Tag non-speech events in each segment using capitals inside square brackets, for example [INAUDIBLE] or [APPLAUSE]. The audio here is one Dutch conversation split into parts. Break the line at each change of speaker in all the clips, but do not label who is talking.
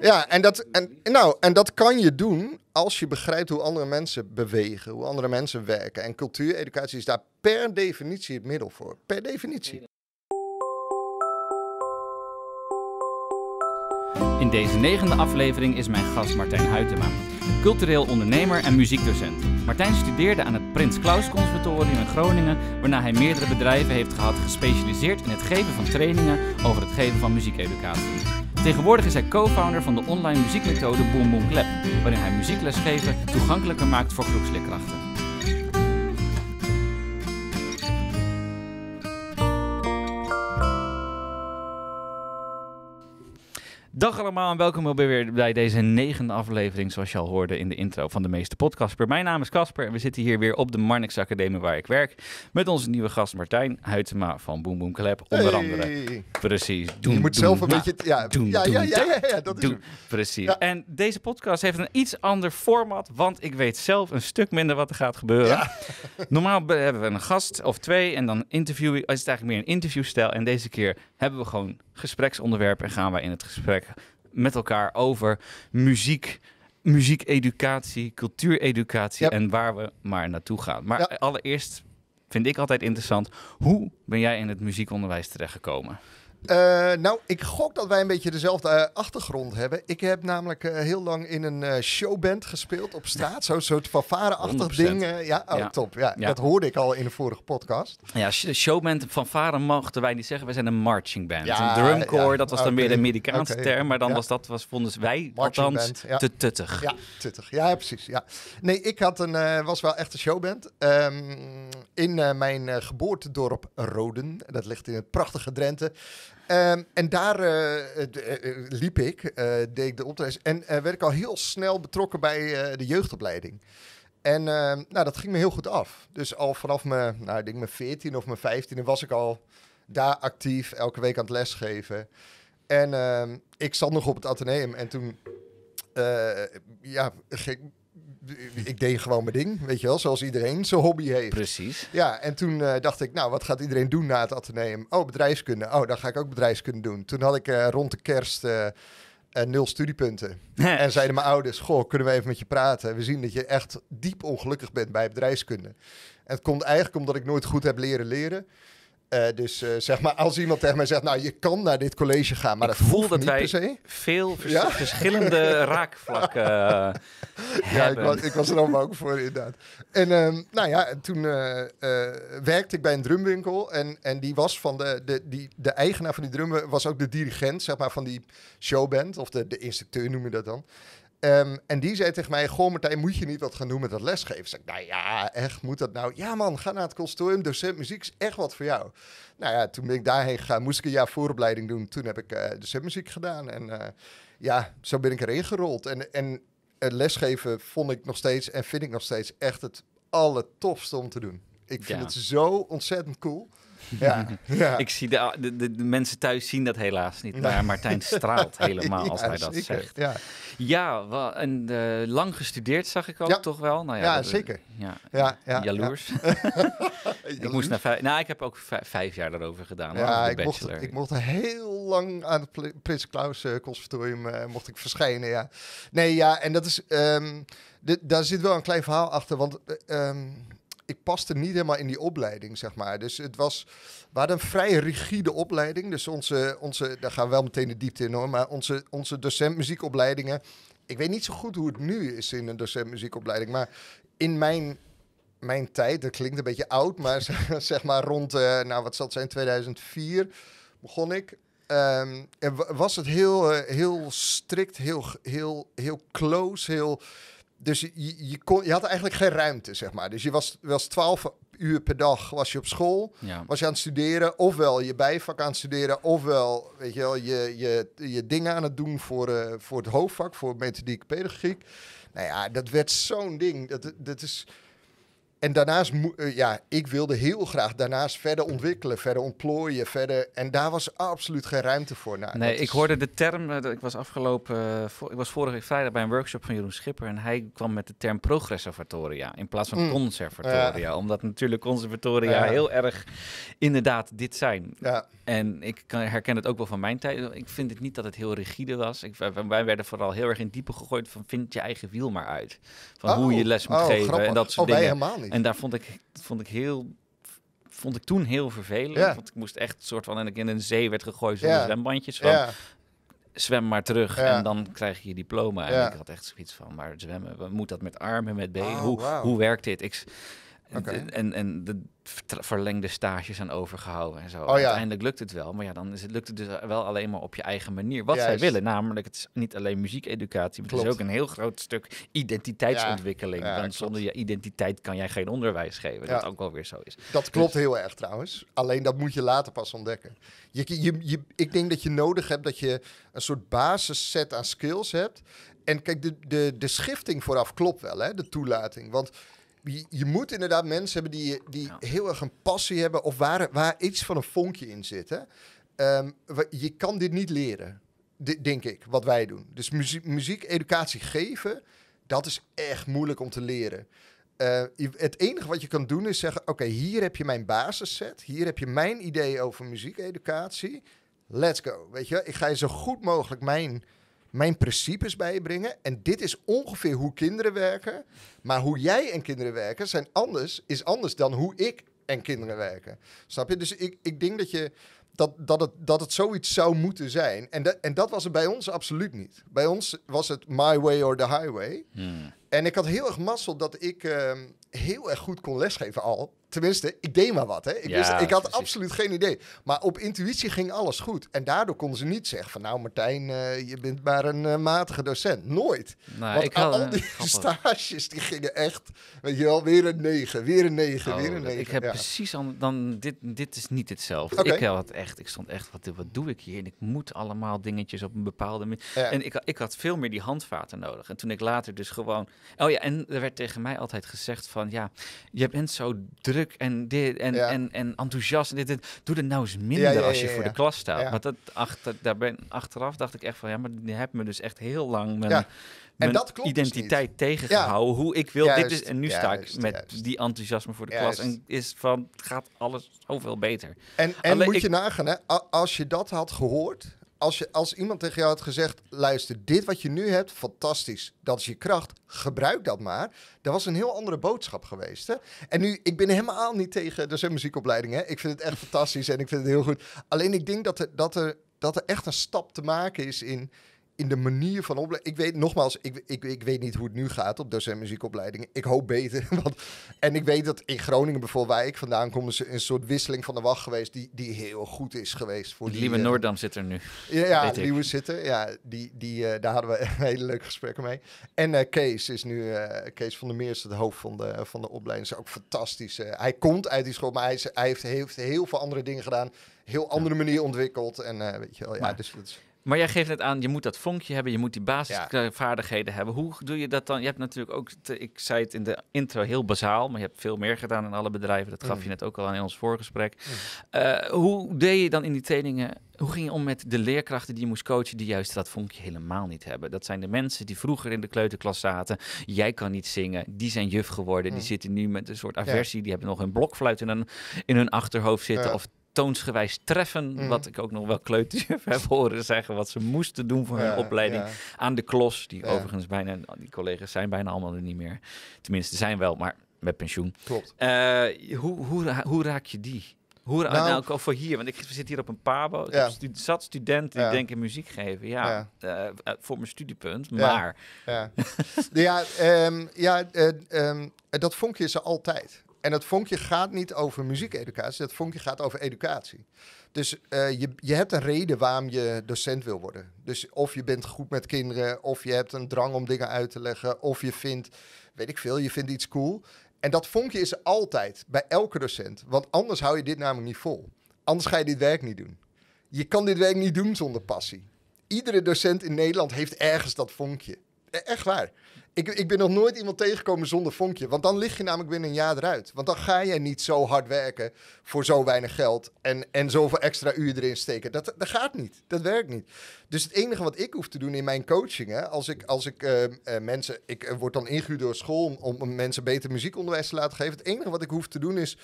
Ja, en dat, en, nou, en dat kan je doen als je begrijpt hoe andere mensen bewegen, hoe andere mensen werken. En cultuureducatie is daar per definitie het middel voor. Per definitie.
In deze negende aflevering is mijn gast Martijn Huytema, cultureel ondernemer en muziekdocent. Martijn studeerde aan het Prins Claus Conservatorium in Groningen, waarna hij meerdere bedrijven heeft gehad gespecialiseerd in het geven van trainingen over het geven van muziekeducatie. Tegenwoordig is hij co-founder van de online muziekmethode Boom Boom Clap, waarin hij muziekles geven toegankelijker maakt voor groepsleerkrachten. Dag allemaal en welkom weer bij deze negende aflevering, zoals je al hoorde in de intro van de meeste podcasts. Mijn naam is Casper en we zitten hier weer op de Marnix Academie waar ik werk met onze nieuwe gast Martijn Huytema van Boom Boom Club onder andere. Precies. Doen, je moet doen, zelf een beetje... Ja, doen, ja, ja, ja, ja, dat is Precies. En deze podcast heeft een iets ander format, want ik weet zelf een stuk minder wat er gaat gebeuren. [LAUGHS] Normaal hebben we een gast of twee en dan interview, is het eigenlijk meer een interviewstijl en deze keer hebben we gewoon gespreksonderwerp en gaan wij in het gesprek met elkaar over muziek, muziekeducatie, cultuureducatie en waar we maar naartoe gaan. Maar allereerst vind ik altijd interessant, hoe ben jij in het muziekonderwijs terechtgekomen?
Eh, nou, ik gok dat wij een beetje dezelfde eh, achtergrond hebben. Ik heb namelijk eh, heel lang in een showband gespeeld op straat. Zo'n soort fanfare-achtig ding. ja, oh, top. Ja, Dat hoorde ik al in de vorige podcast.
Ja, showband, fanfare mochten wij niet zeggen. Wij zijn een marching band. een drumcore, dat was dan meer de Amerikaanse term. Maar dan was dat, was, vonden wij marching band, te tuttig. Ja,
tuttig. Ja, precies. Ja. Nee, ik had een, was wel echt een showband. Ehm, in mijn geboortedorp Roden. Dat ligt in het prachtige Drenthe. Ehm, en daar eh, eh, eh, liep ik, deed ik de opdracht En werd ik al heel snel betrokken bij de jeugdopleiding. En ehm, nou, dat ging me heel goed af. Dus al vanaf mijn, nou, ik denk mijn 14 of mijn 15 was ik al daar actief, elke week aan het lesgeven. En ehm, ik zat nog op het Atheneum. en toen ja, ging, ik deed gewoon mijn ding, weet je wel, zoals iedereen zijn hobby heeft. Precies. Ja, en toen eh, dacht ik, nou, wat gaat iedereen doen na het ateneum? Oh, bedrijfskunde. Oh, dan ga ik ook bedrijfskunde doen. Toen had ik eh, rond de kerst eh, nul studiepunten. [LAUGHS] en zeiden mijn ouders, goh, kunnen we even met je praten? We zien dat je echt diep ongelukkig bent bij bedrijfskunde. het komt eigenlijk omdat ik nooit goed heb leren leren. Eh, dus eh, zeg maar, als iemand tegen mij zegt, nou je kan naar dit college gaan, maar ik dat voel dat niet wij
veel [LAUGHS] verschillende
raakvlakken eh, [LAUGHS] Ja, ik was, ik was, er allemaal ook voor inderdaad. En ehm, nou ja, toen werkte ik bij een drumwinkel en, en die was van de, de, die, de eigenaar van die drummen was ook de dirigent zeg maar, van die showband, of de, de instructeur noem je dat dan. Ehm, en die zei tegen mij: Goh, Martijn, moet je niet wat gaan doen met dat lesgeven? Zeg ik: Nou ja, echt, moet dat nou? Ja, man, ga naar het consortium. Docent muziek is echt wat voor jou. Nou ja, toen ben ik daarheen gegaan. Moest ik een jaar vooropleiding doen. Toen heb ik uh, docent muziek gedaan. En eh, ja, zo ben ik erin gerold. En, en het lesgeven vond ik nog steeds en vind ik nog steeds echt het allertofste om te doen. Ik vind het zo ontzettend cool. [LAUGHS] Ja,
Ik zie de, de, de, mensen thuis zien dat helaas niet. Maar Martijn straalt [LAUGHS] helemaal als hij dat zegt. Ja, ja wel, en eh, lang gestudeerd zag ik ook toch wel. Nou, ja, zeker. Ja, jaloers. [LAUGHS] ik moest naar nou, ik heb ook vijf, jaar daarover gedaan. Ja, ik bachelor. mocht, ik mocht
heel lang aan het Prins Klaus uh, eh, Conservatorium eh, mocht ik verschijnen. Ja. Nee, ja, en dat is. Ehm, de, daar zit wel een klein verhaal achter. Want ehm, ik paste niet helemaal in die opleiding, zeg maar. Dus het was, we hadden een vrij rigide opleiding. Dus onze, onze daar gaan we wel meteen de diepte in hoor, maar onze, onze docent muziekopleidingen. Ik weet niet zo goed hoe het nu is in een docent muziekopleiding, maar in mijn mijn tijd, dat klinkt een beetje oud, maar [LAUGHS] zeg maar rond, eh, nou wat zal het zijn, 2004 begon ik. Ehm, en was het heel, eh, heel strikt, heel, heel, heel close, heel dus je, je, kon, je had eigenlijk geen ruimte, zeg maar. Dus je was, was 12 uur per dag was je op school, was je aan het studeren, ofwel je bijvak aan het studeren, ofwel weet je, wel, je, je, je dingen aan het doen voor, eh, voor het hoofdvak, voor methodiek pedagogiek. Nou ja, dat werd zo'n ding. Dat, dat is en daarnaast, eh, ja, ik wilde heel graag daarnaast verder ontwikkelen, verder ontplooien, verder. En daar was absoluut geen ruimte voor. Nou, nee,
ik hoorde de term, eh, ik was afgelopen, eh, ik was vorige vrijdag bij een workshop van Jeroen Schipper en hij kwam met de term progressavatoria in plaats van mm. conservatoria. Omdat natuurlijk conservatoria heel erg inderdaad dit zijn. Ja. En ik herken het ook wel van mijn tijd. Ik vind het niet dat het heel rigide was. wij werden vooral heel erg in diepe gegooid van vind je eigen wiel maar uit. Van oh. hoe je les moet oh, geven en dat soort oh, dingen. helemaal niet. En daar vond ik, vond ik heel vond ik toen heel vervelend. Want ik moest echt soort van en ik in een zee werd gegooid zonder ja. zwembandjes Zwem maar terug en dan krijg je je diploma. En ik had echt zoiets van, maar zwemmen, moet dat met armen, met benen? Oh, hoe, hoe werkt dit? Ik, en, en, de verlengde stages aan overgehouden en zo. Oh Uiteindelijk lukt het wel, maar ja, dan is het, lukt het dus wel alleen maar op je eigen manier. Wat zij willen, namelijk het is niet alleen muziekeducatie, maar het is ook een heel groot stuk identiteitsontwikkeling. Want zonder je identiteit kan jij geen onderwijs geven, dat ook wel weer zo is.
Dat dus klopt heel erg trouwens, alleen dat moet je later pas ontdekken. je, je, ik denk dat je nodig hebt dat je een soort basisset aan skills hebt. En kijk, de, de, de schifting vooraf klopt wel, hè, de toelating. Want je, moet inderdaad mensen hebben die, die heel erg een passie hebben of waar, waar iets van een vonkje in zit. Hè? Ehm, je kan dit niet leren, denk ik, wat wij doen. Dus muziek, muziek educatie geven, dat is echt moeilijk om te leren. Eh, het enige wat je kan doen is zeggen: Oké, hier heb je mijn basisset. Hier heb je mijn idee over muziekeducatie. Let's go. Weet je, ik ga je zo goed mogelijk mijn mijn principes bijbrengen. En dit is ongeveer hoe kinderen werken. Maar hoe jij en kinderen werken zijn anders, is anders dan hoe ik en kinderen werken. Snap je? Dus ik, ik denk dat, je, dat, dat, het, dat het zoiets zou moeten zijn. En, dat, en dat was het bij ons absoluut niet. Bij ons was het my way or the highway. Hmm. En ik had heel erg mazzel dat ik ehm, heel erg goed kon lesgeven al tenminste, ik deed maar wat. Hè. Ik, wist, ik had absoluut geen idee. Maar op intuïtie ging alles goed. En daardoor konden ze niet zeggen van... nou Martijn, eh, je bent maar een eh, matige docent. Nooit. Nou, Want ik had, al eh, die stages, die gingen echt... weet je wel, weer een negen, weer een negen, weer oh, een negen. Ik heb precies
aan, dan... Dit, dit is niet hetzelfde. Ik, had echt, ik stond echt, wat, wat doe ik hier? En ik moet allemaal dingetjes op een bepaalde manier... En ik, ik had veel meer die handvaten nodig. En toen ik later dus gewoon... Oh ja, en er werd tegen mij altijd gezegd van... ja, je bent zo druk en, dit, en, en, en enthousiast. dit, dit. Doe dat nou eens minder als je voor de klas staat. Want dat achter, daar ben, achteraf dacht ik echt van, ja, maar die heb me dus echt heel lang mijn, mijn dat klopt dus identiteit tegengehouden. Hoe ik wil. dit is, en nu sta ik met die enthousiasme voor de klas. En is van, gaat alles zoveel beter. En, en moet je
nagaan, hè, als je dat had gehoord als, je, als iemand tegen jou had gezegd: luister, dit wat je nu hebt, fantastisch, dat is je kracht, gebruik dat maar. Dat was een heel andere boodschap geweest. Hè? En nu, ik ben helemaal niet tegen de zijn muziekopleiding. Hè? Ik vind het echt fantastisch en ik vind het heel goed. Alleen ik denk dat er, dat, er, dat er echt een stap te maken is in in de manier van opleiding. Ik weet nogmaals, ik, ik, ik weet niet hoe het nu gaat op docent muziekopleidingen. Ik hoop beter. [LAUGHS] Want, en ik weet dat in Groningen, bijvoorbeeld waar ik vandaan kom, ze een soort wisseling van de wacht geweest die, die heel goed is geweest. Voor die, Lieve uh, Noordam
zit er nu. Ja, ja
Lieve er. Ja, die, die, eh, daar hadden we [LAUGHS] een hele leuke gesprekken mee. En eh, Kees is nu, Kees van der Meer is het hoofd van de, van de opleiding. Is ook fantastisch. hij komt uit die school, maar hij, is, hij heeft, heeft heel veel andere dingen gedaan. Heel andere manier ontwikkeld. En weet je wel, ja, maar, dus is...
Maar jij geeft net aan, je moet dat vonkje hebben, je moet die basisvaardigheden hebben. Hoe doe je dat dan? Je hebt natuurlijk ook, ik zei het in de intro heel bazaal, maar je hebt veel meer gedaan in alle bedrijven. Dat gaf mm. je net ook al aan in ons voorgesprek. Mm. Eh, hoe deed je dan in die trainingen, hoe ging je om met de leerkrachten die je moest coachen, die juist dat vonkje helemaal niet hebben? Dat zijn de mensen die vroeger in de kleuterklas zaten. Jij kan niet zingen, die zijn juf geworden, die mm. zitten nu met een soort aversie, die hebben nog een blokfluit in hun, in hun achterhoofd zitten. Of toonsgewijs treffen. Mhm. Wat ik ook nog wel kleutjes [LAUGHS] heb horen zeggen. Wat ze moesten doen voor hun opleiding. Aan de klos. Die overigens bijna, die collega's zijn bijna allemaal er niet meer. Tenminste, zijn wel, maar met pensioen. Klopt. Eh, hoe, hoe, hoe raak je die? Hoe raak nou, nou, voor hier? Want ik zit hier op een pabo. Ik zat studenten die denken muziek geven. Ja, eh, eh, voor mijn studiepunt, maar... Ja,
ja. Ehm, ja ehm, ehm, dat vonkje is er altijd. En dat vonkje gaat niet over muziekeducatie, dat vonkje gaat over educatie. Dus eh, je, je hebt een reden waarom je docent wil worden. Dus of je bent goed met kinderen, of je hebt een drang om dingen uit te leggen, of je vindt, weet ik veel, je vindt iets cool. En dat vonkje is altijd bij elke docent, want anders hou je dit namelijk niet vol. Anders ga je dit werk niet doen. Je kan dit werk niet doen zonder passie. Iedere docent in Nederland heeft ergens dat vonkje. E, echt waar. Ik, ik ben nog nooit iemand tegengekomen zonder vonkje. Want dan lig je namelijk binnen een jaar eruit. Want dan ga je niet zo hard werken voor zo weinig geld. En, en zoveel extra uur erin steken. Dat, dat gaat niet. Dat werkt niet. Dus het enige wat ik hoef te doen in mijn coaching. Hè, als ik, als ik ehm, eh, mensen. Ik eh, word dan ingehuurd door school. Om, om, mensen beter muziekonderwijs te laten geven. Het enige wat ik hoef te doen is.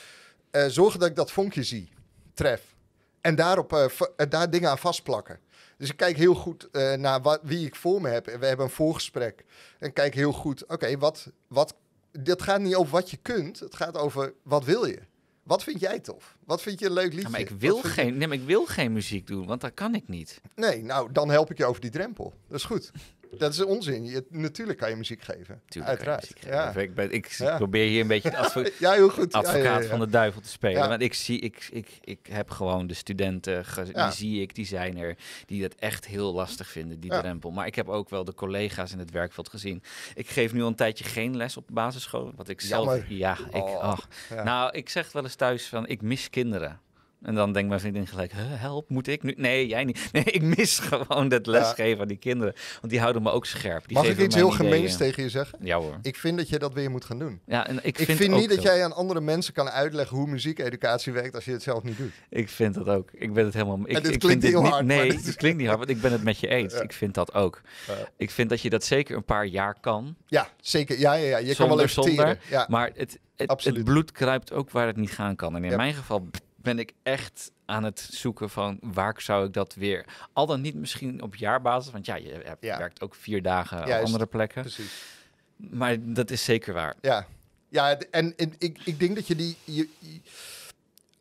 Eh, zorgen dat ik dat vonkje zie. Tref. En daarop, daar dingen aan vastplakken. Dus ik kijk heel goed eh, naar wat, wie ik voor me heb. en We hebben een voorgesprek. En kijk heel goed, oké, wat, wat... dat gaat niet over wat je kunt. Het gaat over, wat wil je? Wat vind jij tof? Wat vind je een leuk liedje? maar ik wil, geen, nee, maar ik wil
geen muziek doen, want dat kan ik niet.
Nee, nou, dan help ik je over die drempel. Dat is goed. Dat is onzin. natuurlijk kan je muziek geven. Uiteraard. Ja. Ik, probeer hier een beetje [LAUGHS] het advocaat van de duivel te spelen. Want
ik, zie, ik, ik, ik heb gewoon de studenten, die zie ik, die zijn er, die dat echt heel lastig vinden, die drempel. Maar ik heb ook wel de collega's in het werkveld gezien. Ik geef nu al een tijdje geen les op basisschool, wat ik zelf... Ja, ik, oh. Nou, ik zeg wel eens thuis van, ik mis kinderen. En dan denk maar mijn vriendin gelijk, help, moet ik nu? Nee, jij niet. [LAUGHS] Nee, ik mis gewoon dat lesgeven aan die kinderen. Want die houden me ook scherp. Die Mag ik iets heel gemeens tegen je zeggen? Ja hoor.
Ik vind dat je dat weer moet gaan doen. Ja, en ik vind, ik vind niet dat jij aan andere mensen kan uitleggen hoe muziekeducatie werkt als je het zelf niet doet.
Ik vind dat ook. Ik ben het helemaal... Ik, en dit ik klinkt vind heel hard. Niet, nee, het klinkt niet hard, want ik ben het met je eens. Ik vind dat ook. Ik vind dat je dat zeker een paar jaar kan.
Ja, zeker. Ja, ja, ja. je kan wel even zonder,
Maar het, het, het, bloed kruipt ook waar het niet gaan kan. En in mijn geval ben ik echt aan het zoeken van waar zou ik dat weer. Al dan niet misschien op jaarbasis, want ja, je hebt, ja. werkt ook vier dagen op andere plekken. Precies. Maar dat is zeker waar. Ja, ja en,
ik, ik denk dat je die. Je, je,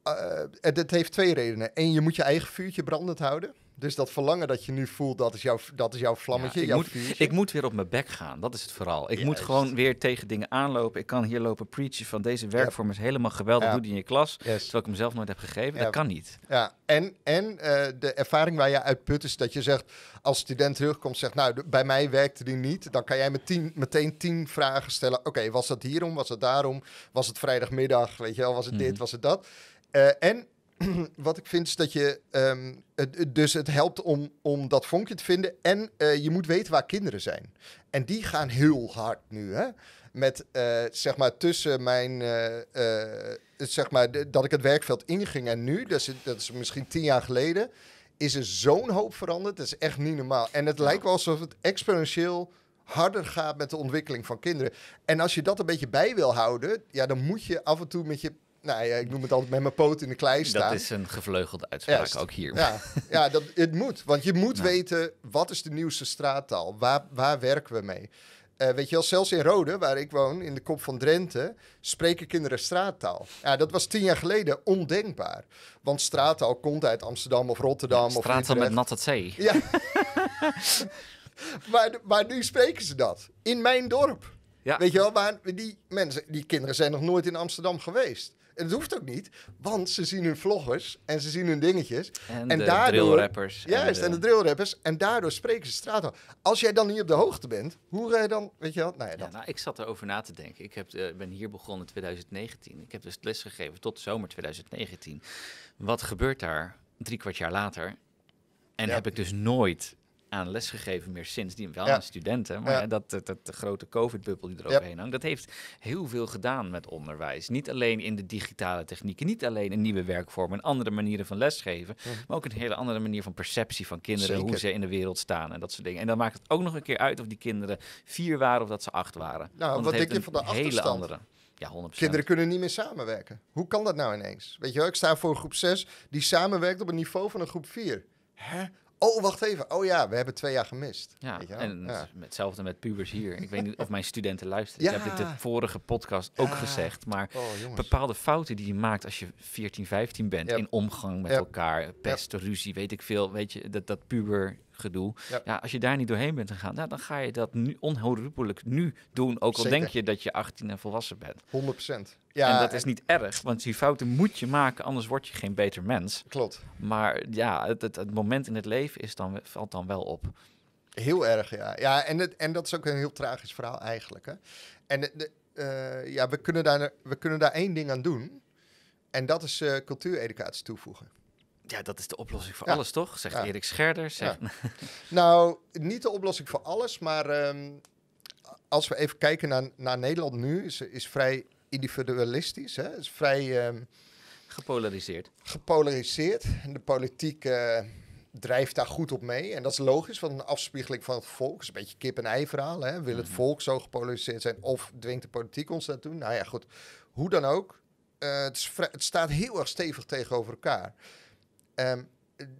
eh, het, het heeft twee redenen. Eén, je moet je eigen vuurtje brandend houden. Dus dat verlangen dat je nu voelt, dat is jouw, dat is jouw vlammetje, ik moet, Ik
moet weer op mijn bek gaan, dat is het vooral. Ik moet gewoon weer tegen dingen aanlopen. Ik kan hier lopen preachen van deze werkvorm is helemaal geweldig, doe die in je klas. zoals Terwijl ik hem zelf nooit heb gegeven, dat kan niet.
Ja, en, en eh, de ervaring waar je uit put is dat je zegt, als student terugkomt, zegt nou, bij mij werkte die niet. Dan kan jij meteen, meteen tien vragen stellen. Oké, was dat hierom, was dat daarom, was het vrijdagmiddag, weet je wel, was het dit, mhm. was het dat. Eh, en [CLEARS THROAT] wat ik vind is dat je. Ehm, dus het helpt om, om dat vonkje te vinden. En eh, je moet weten waar kinderen zijn. En die gaan heel hard nu. Hè? Met eh, zeg maar tussen mijn. Eh, zeg maar dat ik het werkveld inging en nu. Dat is, dat is misschien tien jaar geleden. Is er zo'n hoop veranderd. Dat is echt niet normaal. En het lijkt wel alsof het exponentieel harder gaat met de ontwikkeling van kinderen. En als je dat een beetje bij wil houden, ja, dan moet je af en toe met je nou ja, ik noem het altijd met mijn poot in de klei staan. Dat is
een gevleugelde uitspraak, ook hier. Ja,
[LAUGHS] ja dat, het moet. Want je moet nou. weten, wat is de nieuwste straattaal? Waar, waar werken we mee? Eh, weet je wel, zelfs in Rode, waar ik woon, in de kop van Drenthe, spreken kinderen straattaal. Ja, dat was tien jaar geleden ondenkbaar. Want straattaal komt uit Amsterdam of Rotterdam. Ja, straattaal met natte zee. Ja. [LAUGHS] maar, maar nu spreken ze dat. In mijn dorp. Ja. Weet je wel, waar die mensen, die kinderen zijn nog nooit in Amsterdam geweest. Het hoeft ook niet, want ze zien hun vloggers en ze zien hun dingetjes.
En, de daardoor, drillrappers. Juist, en de... drill de
drillrappers. En daardoor spreken ze straat op. Als jij dan niet op de hoogte bent, hoe ga eh, je dan, weet je wel? Nou ja, nou,
ik zat erover na te denken. Ik heb, eh, ben hier begonnen in 2019. Ik heb dus lesgegeven tot zomer 2019. Wat gebeurt daar drie kwart jaar later? En heb ik dus nooit aan lesgegeven meer sinds. Die wel ja. aan studenten. Maar dat, dat, de grote COVID-bubbel die er overheen hangt, dat heeft heel veel gedaan met onderwijs. Niet alleen in de digitale technieken, niet alleen een nieuwe werkvormen, andere manieren van lesgeven, mhm. maar ook een hele andere manier van perceptie van kinderen, hoe ze in de wereld staan en dat soort dingen. En dan maakt het ook nog een keer uit of die kinderen vier waren of dat ze acht waren. Nou, wat denk je van de Hele andere. Ja, 100%. Kinderen
kunnen niet meer samenwerken. Hoe kan dat nou ineens? Weet je wel, ik sta voor groep 6 die samenwerkt op het niveau van een groep 4. Hè? oh, wacht even. Oh ja, we hebben twee jaar gemist.
Ja, Weet je en ja. hetzelfde met pubers hier. Ik weet niet of mijn studenten luisteren. Ja. Ik heb dit de vorige podcast ook gezegd. Maar oh, bepaalde fouten die je maakt als je 14, 15 bent... in omgang met elkaar, pest, ruzie, weet ik veel. Weet je, dat, dat puber gedoe. Ja. als je daar niet doorheen bent gegaan, nou, dan ga je dat nu onherroepelijk nu doen. Ook al denk je dat je 18 en volwassen bent. 100 ja, en dat is niet erg, want die fouten moet je maken, anders word je geen beter mens. Klopt. Maar ja, het, het, moment in het leven is dan, valt dan wel op.
Heel erg, ja. ja en, het, en dat is ook een heel tragisch verhaal eigenlijk. Hè? En de, eh, ja, we, kunnen daar, we kunnen daar één ding aan doen. En dat is uh, cultuureducatie toevoegen. Ja, dat is
de oplossing voor alles, toch? Zegt Erik Scherder. [LAUGHS]
nou, niet de oplossing voor alles, maar ehm, als we even kijken naar, naar Nederland nu, is, is vrij individualistisch. Hè? Is vrij. Ehm,
gepolariseerd.
Gepolariseerd. En de politiek. Eh, drijft daar goed op mee. En dat is logisch, want een afspiegeling van het volk is een beetje kip en ei verhaal. Hè? Wil het mhm. volk zo gepolariseerd zijn of dwingt de politiek ons daartoe? Nou ja, goed. Hoe dan ook, eh, het, het, staat heel erg stevig tegenover elkaar. Ehm,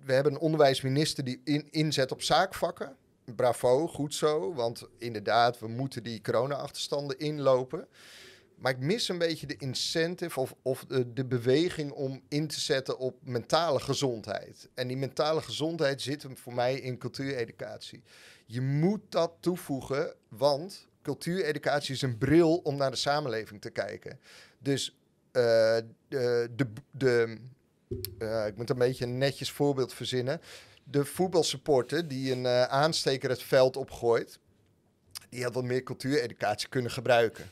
we hebben een onderwijsminister die inzet op zaakvakken. Bravo, goed zo. Want inderdaad, we moeten die corona-achterstanden inlopen. Maar ik mis een beetje de incentive of, of de, beweging om in te zetten op mentale gezondheid. En die mentale gezondheid zit hem voor mij in cultuureducatie. Je moet dat toevoegen, want cultuureducatie is een bril om naar de samenleving te kijken. Dus eh, de, de, de eh, ik moet een beetje een netjes voorbeeld verzinnen. De voetbalsupporter die een eh, aansteker het veld opgooit, die had wat meer cultuureducatie kunnen gebruiken.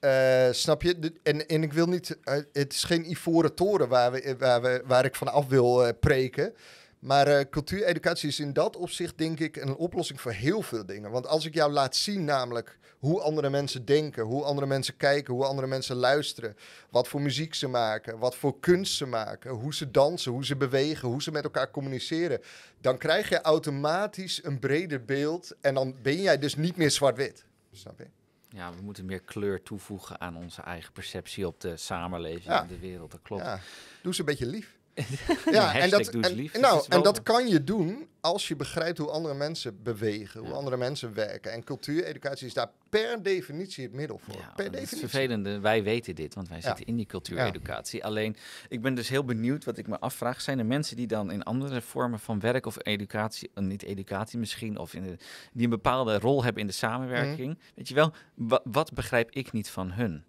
Eh, snap je? en, en ik wil niet. het is geen ivoren toren waar, we, waar, we, waar ik vanaf wil preken. Maar eh, cultuureducatie is in dat opzicht, denk ik, een oplossing voor heel veel dingen. Want als ik jou laat zien, namelijk hoe andere mensen denken, hoe andere mensen kijken, hoe andere mensen luisteren, wat voor muziek ze maken, wat voor kunst ze maken, hoe ze dansen, hoe ze bewegen, hoe ze met elkaar communiceren, dan krijg je automatisch een breder beeld en dan ben jij dus niet meer zwart-wit. Snap je?
Ja, we moeten meer kleur toevoegen aan onze eigen perceptie op de samenleving en de wereld. Dat klopt. Doe ze een beetje lief ja, en dat, nou, en dat
kan je doen als je begrijpt hoe andere mensen bewegen, hoe andere mensen werken. En cultuureducatie is daar per definitie het middel voor. per definitie. Het
vervelende, wij weten dit, want wij zitten in die cultuureducatie. Alleen, ik ben dus heel benieuwd wat ik me afvraag. Zijn er mensen die dan in andere vormen van werk of educatie, eh, niet educatie misschien, of in die een bepaalde rol hebben in de samenwerking? Mhm. Weet je wel, wat begrijp ik niet van hun?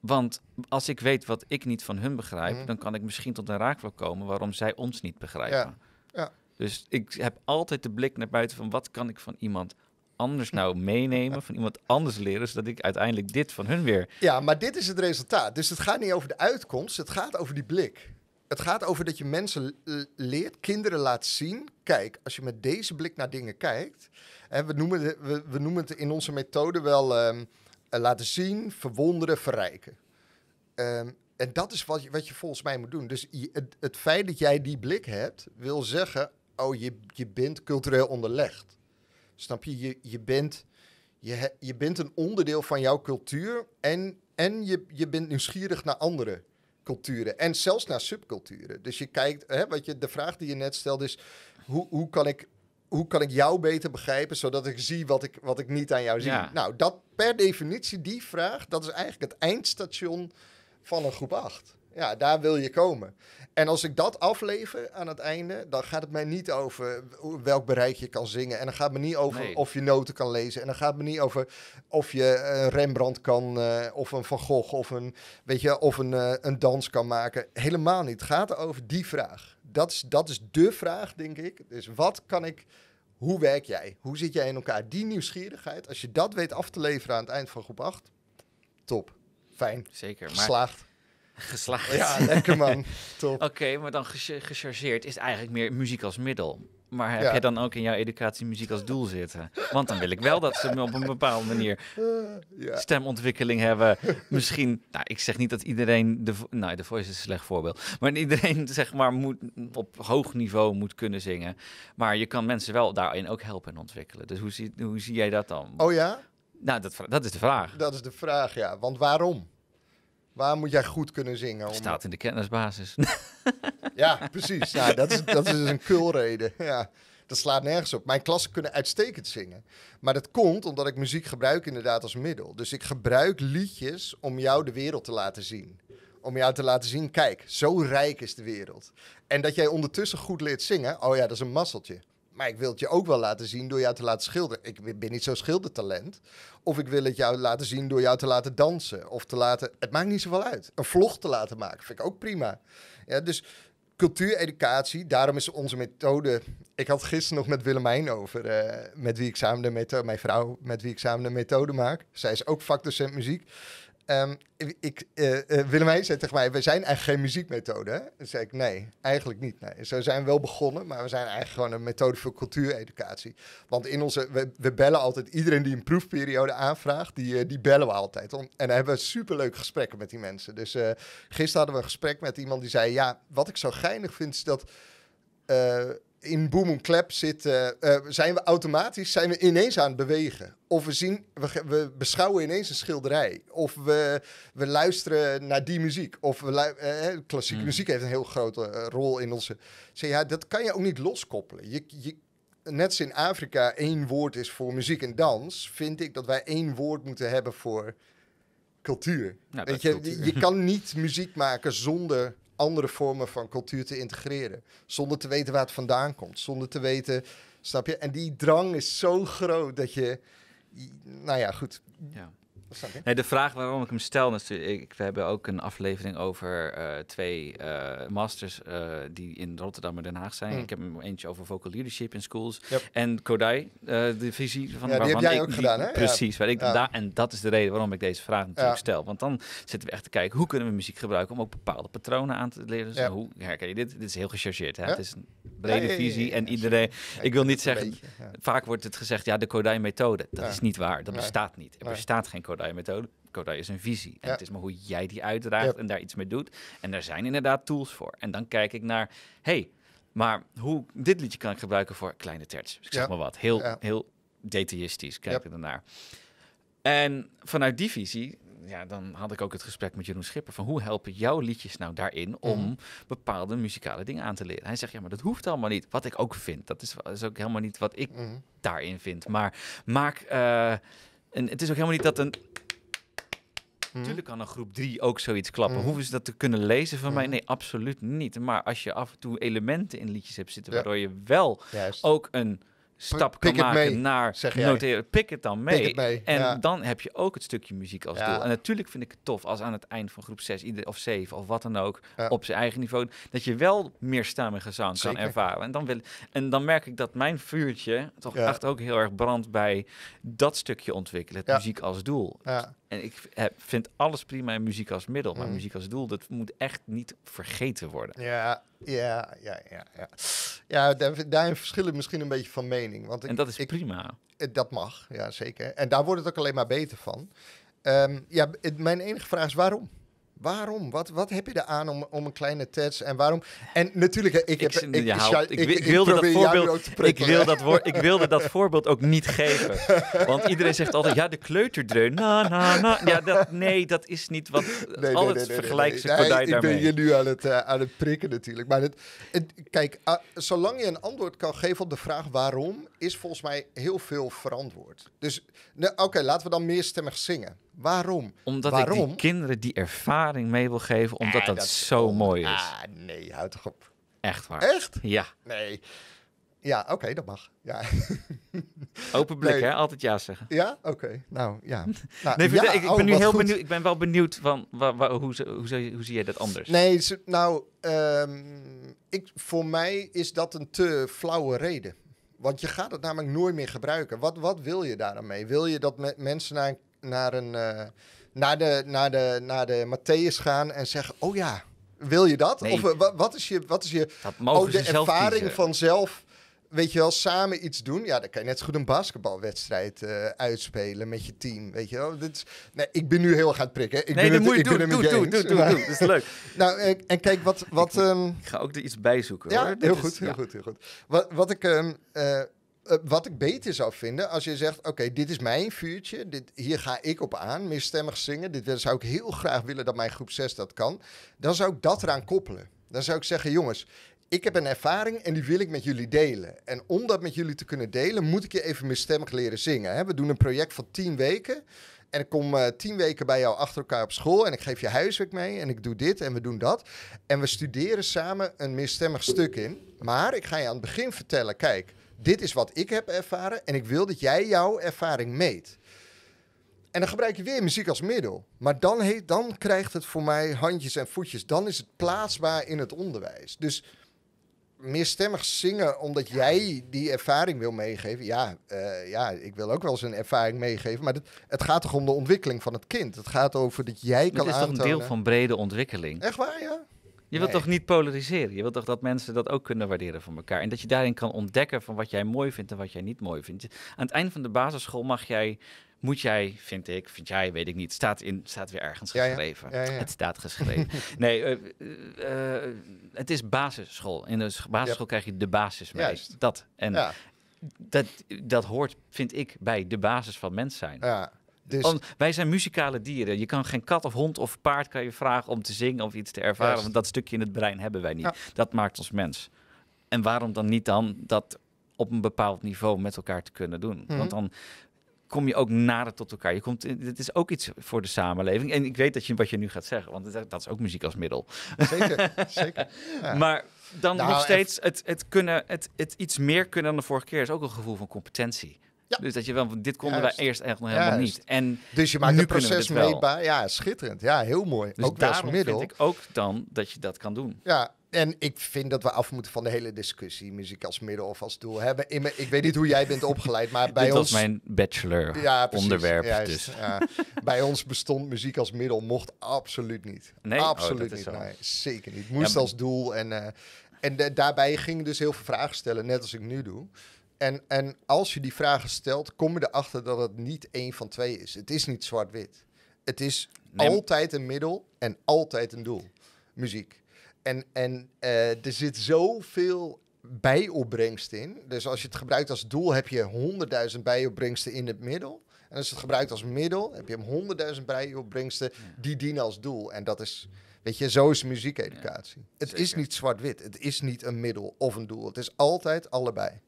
Want als ik weet wat ik niet van hun begrijp, mhm. dan kan ik misschien tot een raakvlak komen waarom zij ons niet begrijpen. Ja. Dus ik heb altijd de blik naar buiten van wat kan ik van iemand anders nou [LAUGHS] meenemen, van iemand anders leren, zodat ik uiteindelijk dit van hun weer.
Ja, maar dit is het resultaat. Dus het gaat niet over de uitkomst, het gaat over die blik. Het gaat over dat je mensen leert, kinderen laat zien. Kijk, als je met deze blik naar dingen kijkt. Hè, we, noemen we, noemen het in onze methode wel. Ehm, eh, laten zien, verwonderen, verrijken. Ehm, en dat is wat je, wat je volgens mij moet doen. Dus het, het, feit dat jij die blik hebt, wil zeggen, oh, je, je bent cultureel onderlegd. Snap je? Je, je, bent, je, je bent een onderdeel van jouw cultuur en, en je, je bent nieuwsgierig naar andere culturen en zelfs naar subculturen. Dus je kijkt, hè, wat je, de vraag die je net stelde is, hoe, hoe kan ik hoe kan ik jou beter begrijpen, zodat ik zie wat ik, wat ik niet aan jou zie? Nou, dat per definitie, die vraag, dat is eigenlijk het eindstation van een groep 8. Ja, daar wil je komen. En als ik dat aflever aan het einde, dan gaat het mij niet over welk bereik je kan zingen. En dan gaat het me niet over of je noten kan lezen. En dan gaat het me niet over of je eh, een Rembrandt kan, eh, of een Van Gogh, of een, weet je, of een, eh, een dans kan maken. Helemaal niet. Het gaat over die vraag dat is, dat is de vraag, denk ik. Dus wat kan ik, hoe werk jij? Hoe zit jij in elkaar? Die nieuwsgierigheid, als je dat weet af te leveren aan het eind van groep 8, top. Fijn.
Zeker. Geslaagd. Maar... Geslaagd. Ja, lekker man. [LAUGHS] Top. Oké, maar dan gechargeerd is eigenlijk meer muziek als middel. Maar heb je dan ook in jouw educatie muziek als doel zitten? Want dan wil ik wel dat ze op een bepaalde manier [LAUGHS] eh, stemontwikkeling hebben. Misschien, nou, ik zeg niet dat iedereen, de, nou, de voice is een slecht voorbeeld. Maar iedereen, [LAUGHS] zeg maar, moet op hoog niveau moet kunnen zingen. Maar je kan mensen wel daarin ook helpen en ontwikkelen. Dus hoe zie, hoe zie jij dat dan? Oh ja? Nou, dat, dat is de vraag.
Dat is de vraag, ja. Want waarom? Waar moet jij goed kunnen zingen? Staat
in de kennisbasis. [LAUGHS]
[LAUGHS] Ja, precies. Ja, dat, is, dat is dus een kulreden. Ja, dat slaat nergens op. Mijn klassen kunnen uitstekend zingen. Maar dat komt omdat ik muziek gebruik inderdaad als middel. Dus ik gebruik liedjes om jou de wereld te laten zien. Om jou te laten zien, kijk, zo rijk is de wereld. En dat jij ondertussen goed leert zingen, oh ja, dat is een masseltje. Maar ik wil het je ook wel laten zien door jou te laten schilderen. Ik ben niet zo'n schildertalent. Of ik wil het jou laten zien door jou te laten dansen. Of te laten. Het maakt niet zoveel uit. Een vlog te laten maken vind ik ook prima. Ja, dus cultuureducatie, daarom is onze methode. Ik had gisteren nog met Willemijn over, eh, met wie ik samen de methode, mijn vrouw, met wie ik samen de methode maak. Zij is ook vakdocent muziek. Um, ik, uh, Willemijn zei tegen mij, we zijn eigenlijk geen muziekmethode. Hè? Toen zei ik, nee, eigenlijk niet. Nee. Zo zijn we wel begonnen, maar we zijn eigenlijk gewoon een methode voor cultuureducatie. Want in onze, we, bellen altijd iedereen die een proefperiode aanvraagt, die, eh, die bellen we altijd. Om, en dan hebben we superleuke gesprekken met die mensen. Dus gisteren hadden we een gesprek met iemand die zei, ja, wat ik zo geinig vind is dat in boom en klep zitten, eh, eh, zijn we automatisch zijn we ineens aan het bewegen. Of we, zien, we, beschouwen ineens een schilderij. Of we, we luisteren naar die muziek. Of we uh, klassieke hmm. muziek heeft een heel grote rol in onze. Zeg, ja, dat kan je ook niet loskoppelen. Je, net als in Afrika één woord is voor muziek en dans, vind ik dat wij één woord moeten hebben voor cultuur. Weet je, cultuur. je kan [LAUGHS] niet muziek maken zonder andere vormen van cultuur te integreren. Zonder te weten waar het vandaan komt. Zonder te weten, snap je? En die drang is zo groot dat je, nou ja, goed. Ja. Nee,
de vraag waarom ik hem stel, is, dus ik, we hebben ook een aflevering over eh, twee eh, masters eh, die in Rotterdam en Den Haag zijn. Mm. Ik heb hem eentje over vocal leadership in schools. En Kodai, de visie van... Ja, die heb jij ook gedaan, hè? Precies. Waar ik, en dat is de reden waarom ik deze vraag natuurlijk stel. Want dan zitten we echt te kijken, hoe kunnen we muziek gebruiken om ook bepaalde patronen aan te leren. Dus hoe herken je dit? Dit is heel gechargeerd, hè? Het is een, brede visie en iedereen. Ik wil niet zeggen, vaak wordt het gezegd, ja, de Kodai-methode. Dat is niet waar, dat bestaat niet. Er bestaat geen Kodai-methode. Kodai is een visie. En het is maar hoe jij die uitdraagt en daar iets mee doet. En daar zijn inderdaad tools voor. En dan kijk ik naar, hey, maar hoe, dit liedje kan ik gebruiken voor kleine terts. Dus ik zeg maar wat. Heel, heel detailistisch kijk ik ernaar. En vanuit die visie ja, dan had ik ook het gesprek met Jeroen Schipper van hoe helpen jouw liedjes nou daarin om mhm. bepaalde muzikale dingen aan te leren. Hij zegt ja, maar dat hoeft allemaal niet. Wat ik ook vind, dat is, is ook helemaal niet wat ik mhm. daarin vind. Maar maak, eh, en het is ook helemaal niet dat een Natuurlijk mhm. kan een groep 3 ook zoiets klappen. Hoeven ze dat te kunnen lezen van mij? Nee, absoluut niet. Maar als je af en toe elementen in liedjes hebt zitten, waardoor je wel ook een stap kan maken mee, naar noteren. Pik het dan mee. en dan heb je ook het stukje muziek als doel. En natuurlijk vind ik het tof als aan het eind van groep 6 of 7 of wat dan ook, op zijn eigen niveau, dat je wel meer stem en gezang kan ervaren. En dan, wil, en dan merk ik dat mijn vuurtje toch echt ook heel erg brandt bij dat stukje ontwikkelen. Het muziek als doel. En ik vind alles prima in muziek als middel. Maar mhm. muziek als doel, dat moet echt niet vergeten worden.
Ja, ja, ja, ja. Ja, ja daar, daarin verschillen misschien een beetje van mening. Want ik, en dat is prima. Eh, dat mag, ja zeker. En daar wordt het ook alleen maar beter van. Ehm, ja, mijn enige vraag is waarom? Waarom? Wat, wat heb je er aan om, om een kleine test? En waarom? En natuurlijk, ik, heb, ik, ik, ik, wilde dat voorbeeld. Ik, wil dat ik wilde
dat [LAUGHS] voorbeeld ook niet geven. Want iedereen zegt altijd: ja, de kleuterdreun. Na, na, na. Ja, dat, nee, dat is niet wat. Nee, al nee, het nee, nee, Ik ben je
nu aan het, eh, aan het prikken, natuurlijk. Maar het, het kijk, ah, zolang je een antwoord kan geven op de vraag waarom, is volgens mij heel veel verantwoord. Dus nou, oké, laten we dan meerstemmig zingen. Waarom? Omdat ik die
kinderen die ervaring mee wil geven, omdat dat, zo mooi is. Ah, nee, houd toch op. Echt waar. Echt? Ja.
Nee. Ja, oké, dat mag. Ja. [LAUGHS] Open blik, hè? Altijd ja zeggen. Ja? Oké. Nou, ja. [LAUGHS] Nou, ik, oh, ben nu heel benieuwd. Ik
ben wel benieuwd van hoe, hoe, hoe, zie jij dat anders?
Nee, nou, ehm, ik, voor mij is dat een te flauwe reden. Want je gaat het namelijk nooit meer gebruiken. Wat, wat wil je daarmee? Wil je dat mensen naar naar, een, uh, naar, de, naar, de, naar de Matthäus gaan en zeggen: Oh ja, wil je dat? Nee. Of eh, wat is je, wat is je
oh, de ervaring van
zelf? Weet je wel, samen iets doen. Ja, dan kan je net zo goed een basketbalwedstrijd uh, uitspelen met je team. Weet je wel. Dit nee, ik ben nu heel erg aan prikken. Ik nee, het moet je doen. Doe, doe, doe, doe, doe. [LAUGHS] Dat is leuk. nou, en, kijk, wat... wat ehm, ik, ga ook er iets bij zoeken. Ja, Heel, goed, heel goed, heel goed. Wat, wat ik... Um, uh, eh, wat ik beter zou vinden als je zegt: Oké, dit is mijn vuurtje. Dit, hier ga ik op aan. Meerstemmig zingen. Dit zou ik heel graag willen dat mijn groep 6 dat kan. Dan zou ik dat eraan koppelen. Dan zou ik zeggen: Jongens, ik heb een ervaring en die wil ik met jullie delen. En om dat met jullie te kunnen delen, moet ik je even misstemmig leren zingen. Hè? We doen een project van 10 weken. En ik kom uh, tien weken bij jou achter elkaar op school en ik geef je huiswerk mee en ik doe dit en we doen dat. En we studeren samen een meerstemmig stuk in. Maar ik ga je aan het begin vertellen, kijk, dit is wat ik heb ervaren en ik wil dat jij jouw ervaring meet. En dan gebruik je weer muziek als middel. Maar dan, heet, dan krijgt het voor mij handjes en voetjes. Dan is het plaatsbaar in het onderwijs. Dus meerstemmig zingen omdat jij die ervaring wil meegeven. Ja, eh, ja ik wil ook wel eens een ervaring meegeven. Maar het gaat toch om de ontwikkeling van het kind. Het gaat over dat jij kan aantonen... Het is toch een deel van
brede ontwikkeling? Echt waar, ja? Je wilt toch niet polariseren? Je wilt toch dat mensen dat ook kunnen waarderen van elkaar? En dat je daarin kan ontdekken van wat jij mooi vindt en wat jij niet mooi vindt. Aan het einde van de basisschool mag jij, moet jij, vind ik, vind jij, weet ik niet, staat, in, staat weer ergens geschreven. het staat geschreven. [LAUGHS] nee, eh, eh, het is basisschool. In de basisschool krijg je de basis mee. Juist. Dat. En dat, dat hoort, vind ik, bij de basis van mens zijn. Ja. Dus- wij zijn muzikale dieren. Je kan geen kat of hond of paard kan je vragen om te zingen of iets te ervaren. Want dat stukje in het brein hebben wij niet. Dat maakt ons mens. En waarom dan niet dan dat op een bepaald niveau met elkaar te kunnen doen? Mhm. Want dan kom je ook nader tot elkaar. Je komt, eh, het is ook iets voor de samenleving. En ik weet dat je wat je nu gaat zeggen, want dat, is ook muziek als middel. Zeker, [LAUGHS] zeker. Maar dan nou, nog steeds het, het, kunnen, het, het iets meer kunnen dan de vorige keer is ook een gevoel van competentie. Dus dat je wel, dit konden Juist. wij eerst echt nog helemaal niet. En dus je maakt het proces meetbaar.
Ja, schitterend. Ja, heel mooi. Dus ook daarom middel. vind ik
ook dan dat je dat kan doen.
Ja, en ik vind dat we af moeten van de hele discussie muziek als middel of als doel hebben. ik weet niet hoe jij bent opgeleid, maar [LAUGHS] bij Dit ons. was mijn
bachelor ja, precies, dus.
bij ons bestond muziek als middel mocht absoluut niet. Nee, oh, absoluut niet. zeker niet. Moest als doel en. Eh, en daarbij ging dus heel veel vragen stellen, net als ik nu doe. En, en als je die vragen stelt, kom je erachter dat het niet één van twee is. Het is niet zwart-wit. Het is altijd een middel en altijd een doel. Muziek. En, en eh, er zit zoveel bijopbrengst in. Dus als je het gebruikt als doel, heb je honderdduizend bijopbrengsten in het middel. En als je het gebruikt als middel, heb je hem honderdduizend bijopbrengsten die dienen als doel. En dat is, weet je, zo is muziekeducatie. het is niet zwart-wit. Het is niet een middel of een doel. Het is altijd allebei.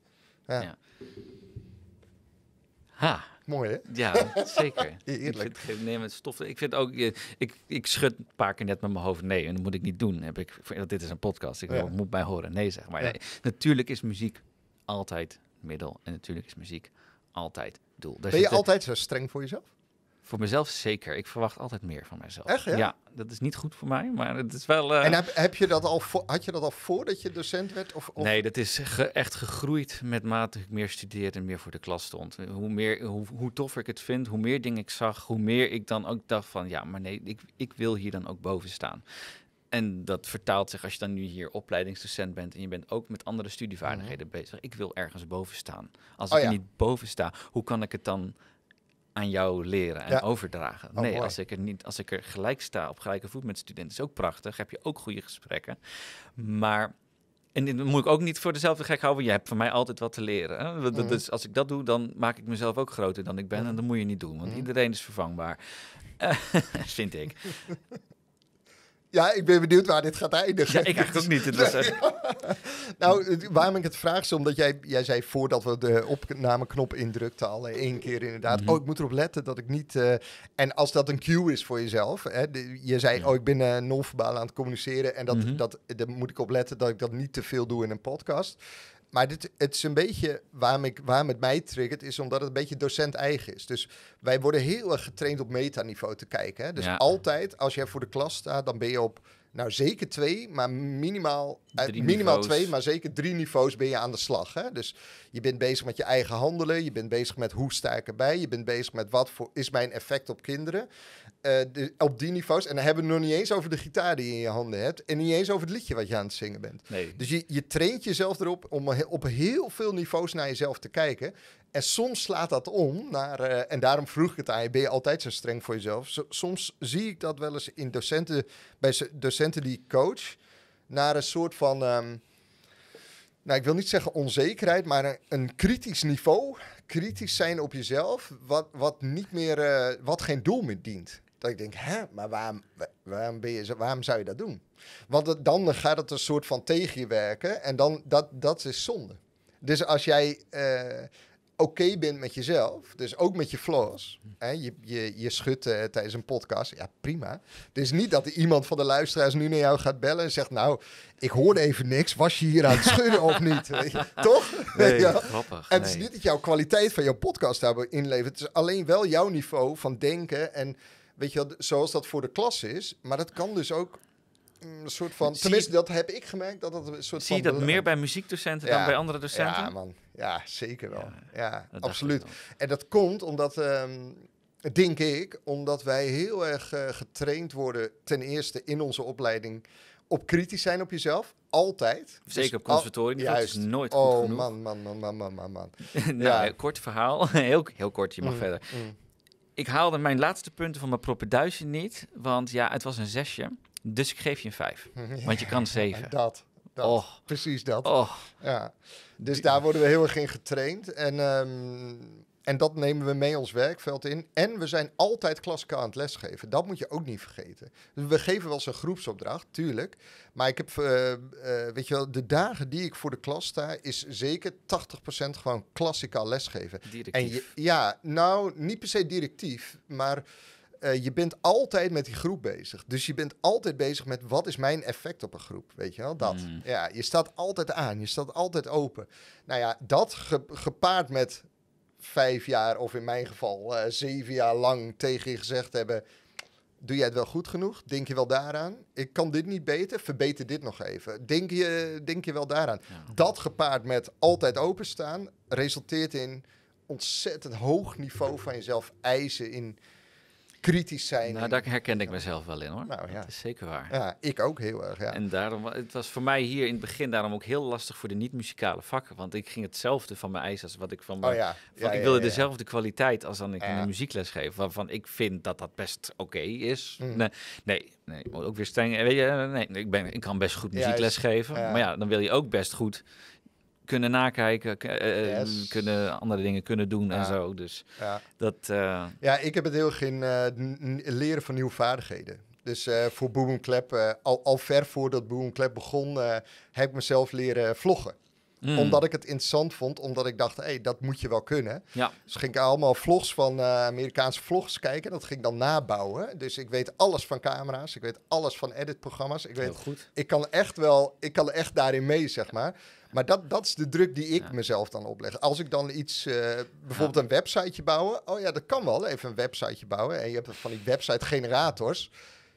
Ja. Ha. Mooi, hè? Ja, zeker. [LAUGHS] Eerlijk.
Ik vind, stof, ik vind ook, eh, ik, ik schud een paar keer net met mijn hoofd nee. En dat moet ik niet doen. Heb ik, dit is een podcast. Ik moet mij horen nee zeg Maar nee, natuurlijk is muziek altijd middel. En natuurlijk is muziek altijd doel. Daar ben je altijd
zo streng voor jezelf?
Voor mezelf zeker. Ik verwacht altijd meer van mezelf. Echt, ja? ja dat is niet goed voor mij, maar het is wel... Eh, en heb,
heb, je dat al voor, had je dat al voordat je docent werd? Of, of... Nee,
dat is echt gegroeid met mate ik meer studeerde en meer voor de klas stond. Hoe, meer, hoe, hoe toffer ik het vind, hoe meer dingen ik zag, hoe meer ik dan ook dacht van... Ja, maar nee, ik, ik wil hier dan ook boven staan. En dat vertaalt zich als je dan nu hier opleidingsdocent bent en je bent ook met andere studievaardigheden mhm. bezig. Ik wil ergens boven staan. Als oh ik niet boven sta, hoe kan ik het dan aan jou leren en overdragen. Oh, nee, als ik, er niet, als ik er gelijk sta, op gelijke voet met studenten, is ook prachtig. Heb je ook goede gesprekken. Maar en dan moet ik ook niet voor dezelfde gek houden. Je hebt van mij altijd wat te leren. Hè? Dus als ik dat doe, dan maak ik mezelf ook groter dan ik ben. Mm. En dat moet je niet doen, want mm. iedereen is vervangbaar. [LAUGHS] vind ik.
Ja, ik ben benieuwd waar dit gaat eindigen. Ja, ik eigenlijk ook niet. [LAUGHS] nou, waarom ik het vraag is omdat jij, jij zei voordat we de opnameknop indrukten, al één keer inderdaad. Mhm. Oh, ik moet erop letten dat ik niet. Eh, en als dat een cue is voor jezelf, hè, je zei, oh, ik ben uh, eh, verbaal aan het communiceren en dat, mm dat, moet ik op letten dat ik dat niet te veel doe in een podcast. Maar dit, het is een beetje waar ik, waarom het mij triggert, is omdat het een beetje docent-eigen is. Dus wij worden heel erg getraind op metaniveau te kijken. Hè? Dus altijd, als jij voor de klas staat, dan ben je op nou zeker twee, maar minimaal, eh, minimaal twee, maar zeker drie niveaus ben je aan de slag. Hè? Dus je bent bezig met je eigen handelen, je bent bezig met hoe sta ik erbij, je bent bezig met wat voor, is mijn effect op kinderen. Eh, op die niveaus. En dan hebben we het nog niet eens over de gitaar die je in je handen hebt. En niet eens over het liedje wat je aan het zingen bent. Dus je, je traint jezelf erop om eh, op heel veel niveaus naar jezelf te kijken. En soms slaat dat om naar, eh, en daarom vroeg ik het aan je, ben je altijd zo streng voor jezelf? soms zie ik dat wel eens in docenten, bij docenten die ik coach, naar een soort van, ehm, nou ik wil niet zeggen onzekerheid, maar een, kritisch niveau, kritisch zijn op jezelf, wat, wat, niet meer, wat geen doel meer dient. Dat ik denk, hè, maar waarom, waarom, ben je, waarom zou je dat doen? Want dan gaat het een soort van tegen je werken en dan, dat, dat is zonde. Dus als jij eh, oké bent met jezelf, dus ook met je flaws, hè, je, je, je schudt eh, tijdens een podcast, ja prima. Het is niet dat iemand van de luisteraars nu naar jou gaat bellen en zegt, nou, ik hoorde even niks, was je hier aan het schudden of niet? [LAUGHS] Toch? Nee, ja. grappig. En het is niet dat jouw kwaliteit van jouw podcast daarvoor inlevert, het is alleen wel jouw niveau van denken en weet je zoals dat voor de klas is. Maar dat kan dus ook mm, een soort van. tenminste, dat heb ik gemerkt. Dat dat een soort zie je dat meer bij muziekdocenten dan bij andere docenten? Ja, man. Ja, zeker wel. Ja, absoluut. En dat komt omdat. Ehm, denk ik, omdat wij heel erg eh, getraind worden, ten eerste in onze opleiding, op kritisch zijn op jezelf. Altijd. Zeker op dus conservatorium. Al, juist. Is nooit oh, goed genoeg. man, man, man, man, man, man, man.
[LAUGHS] nou, Kort verhaal. [LAUGHS] heel, heel kort, je mag mm, verder. Mm ik haalde mijn laatste punten van mijn propeduisje niet. Want ja, het was een zesje. Dus ik geef je een vijf. [LAUGHS] want je kan zeven. Dat. dat oh.
Precies dat. Oh. Ja. Dus daar worden we heel erg in getraind. En ehm, en dat nemen we mee ons werkveld in. En we zijn altijd klassica aan het lesgeven. Dat moet je ook niet vergeten. Dus we geven wel eens een groepsopdracht, tuurlijk. Maar ik heb, eh, eh, weet je wel, de dagen die ik voor de klas sta, is zeker 80% gewoon klassica lesgeven. Directief. En ja, nou, niet per se directief, maar. Eh, je bent altijd met die groep bezig. Dus je bent altijd bezig met wat is mijn effect op een groep. Weet je wel, dat. Hmm. Ja, je staat altijd aan, je staat altijd open. Nou ja, dat gepaard met vijf jaar of in mijn geval eh, zeven jaar lang tegen je gezegd hebben: Doe jij het wel goed genoeg? Denk je wel daaraan? Ik kan dit niet beter, verbeter dit nog even. Denk je, denk je wel daaraan? Dat gepaard met altijd openstaan resulteert in ontzettend hoog niveau
van jezelf eisen in kritisch zijn. Nou, daar herken ik mezelf wel in hoor. Nou, ja. Dat is zeker waar. Ja, ik ook heel erg. Ja. En daarom, het was voor mij hier in het begin daarom ook heel lastig voor de niet-muzikale vakken. Want ik ging hetzelfde van mijn eisen als wat ik van oh mijn. Oh, ja. ik wilde dezelfde kwaliteit als dan ik in de muziekles geef. Waarvan ik vind dat dat best oké is. Mm. Nee, nee, moet ook weer streng. Weet je, nee, ik, ben, ik kan best goed muziekles geven. Maar ja, dan wil je ook best goed kunnen nakijken, eh, eh, kunnen andere dingen kunnen doen en zo. Dus ja. dat. Eh,
ja, ik heb het heel geen leren van nieuwe vaardigheden. Dus voor Boom Clap, al, al ver voordat Boom Clap begon, heb ik mezelf leren vloggen. Mm. Omdat ik het interessant vond, omdat ik dacht, hé, hey, dat moet je wel kunnen. Ja. Dus ging ik allemaal vlogs van Amerikaanse vlogs kijken. Dat ging dan nabouwen. Dus ik weet alles van camera's. Ik weet alles van editprogramma's. Ik weet, goed. Ik kan echt wel, ik kan echt daarin mee, zeg maar. Maar dat, dat is de druk die ik mezelf dan opleg. Als ik dan iets, eh, bijvoorbeeld een websiteje bouwen. Oh ja, dat kan wel, even een websiteje bouwen. En je hebt van die website generators.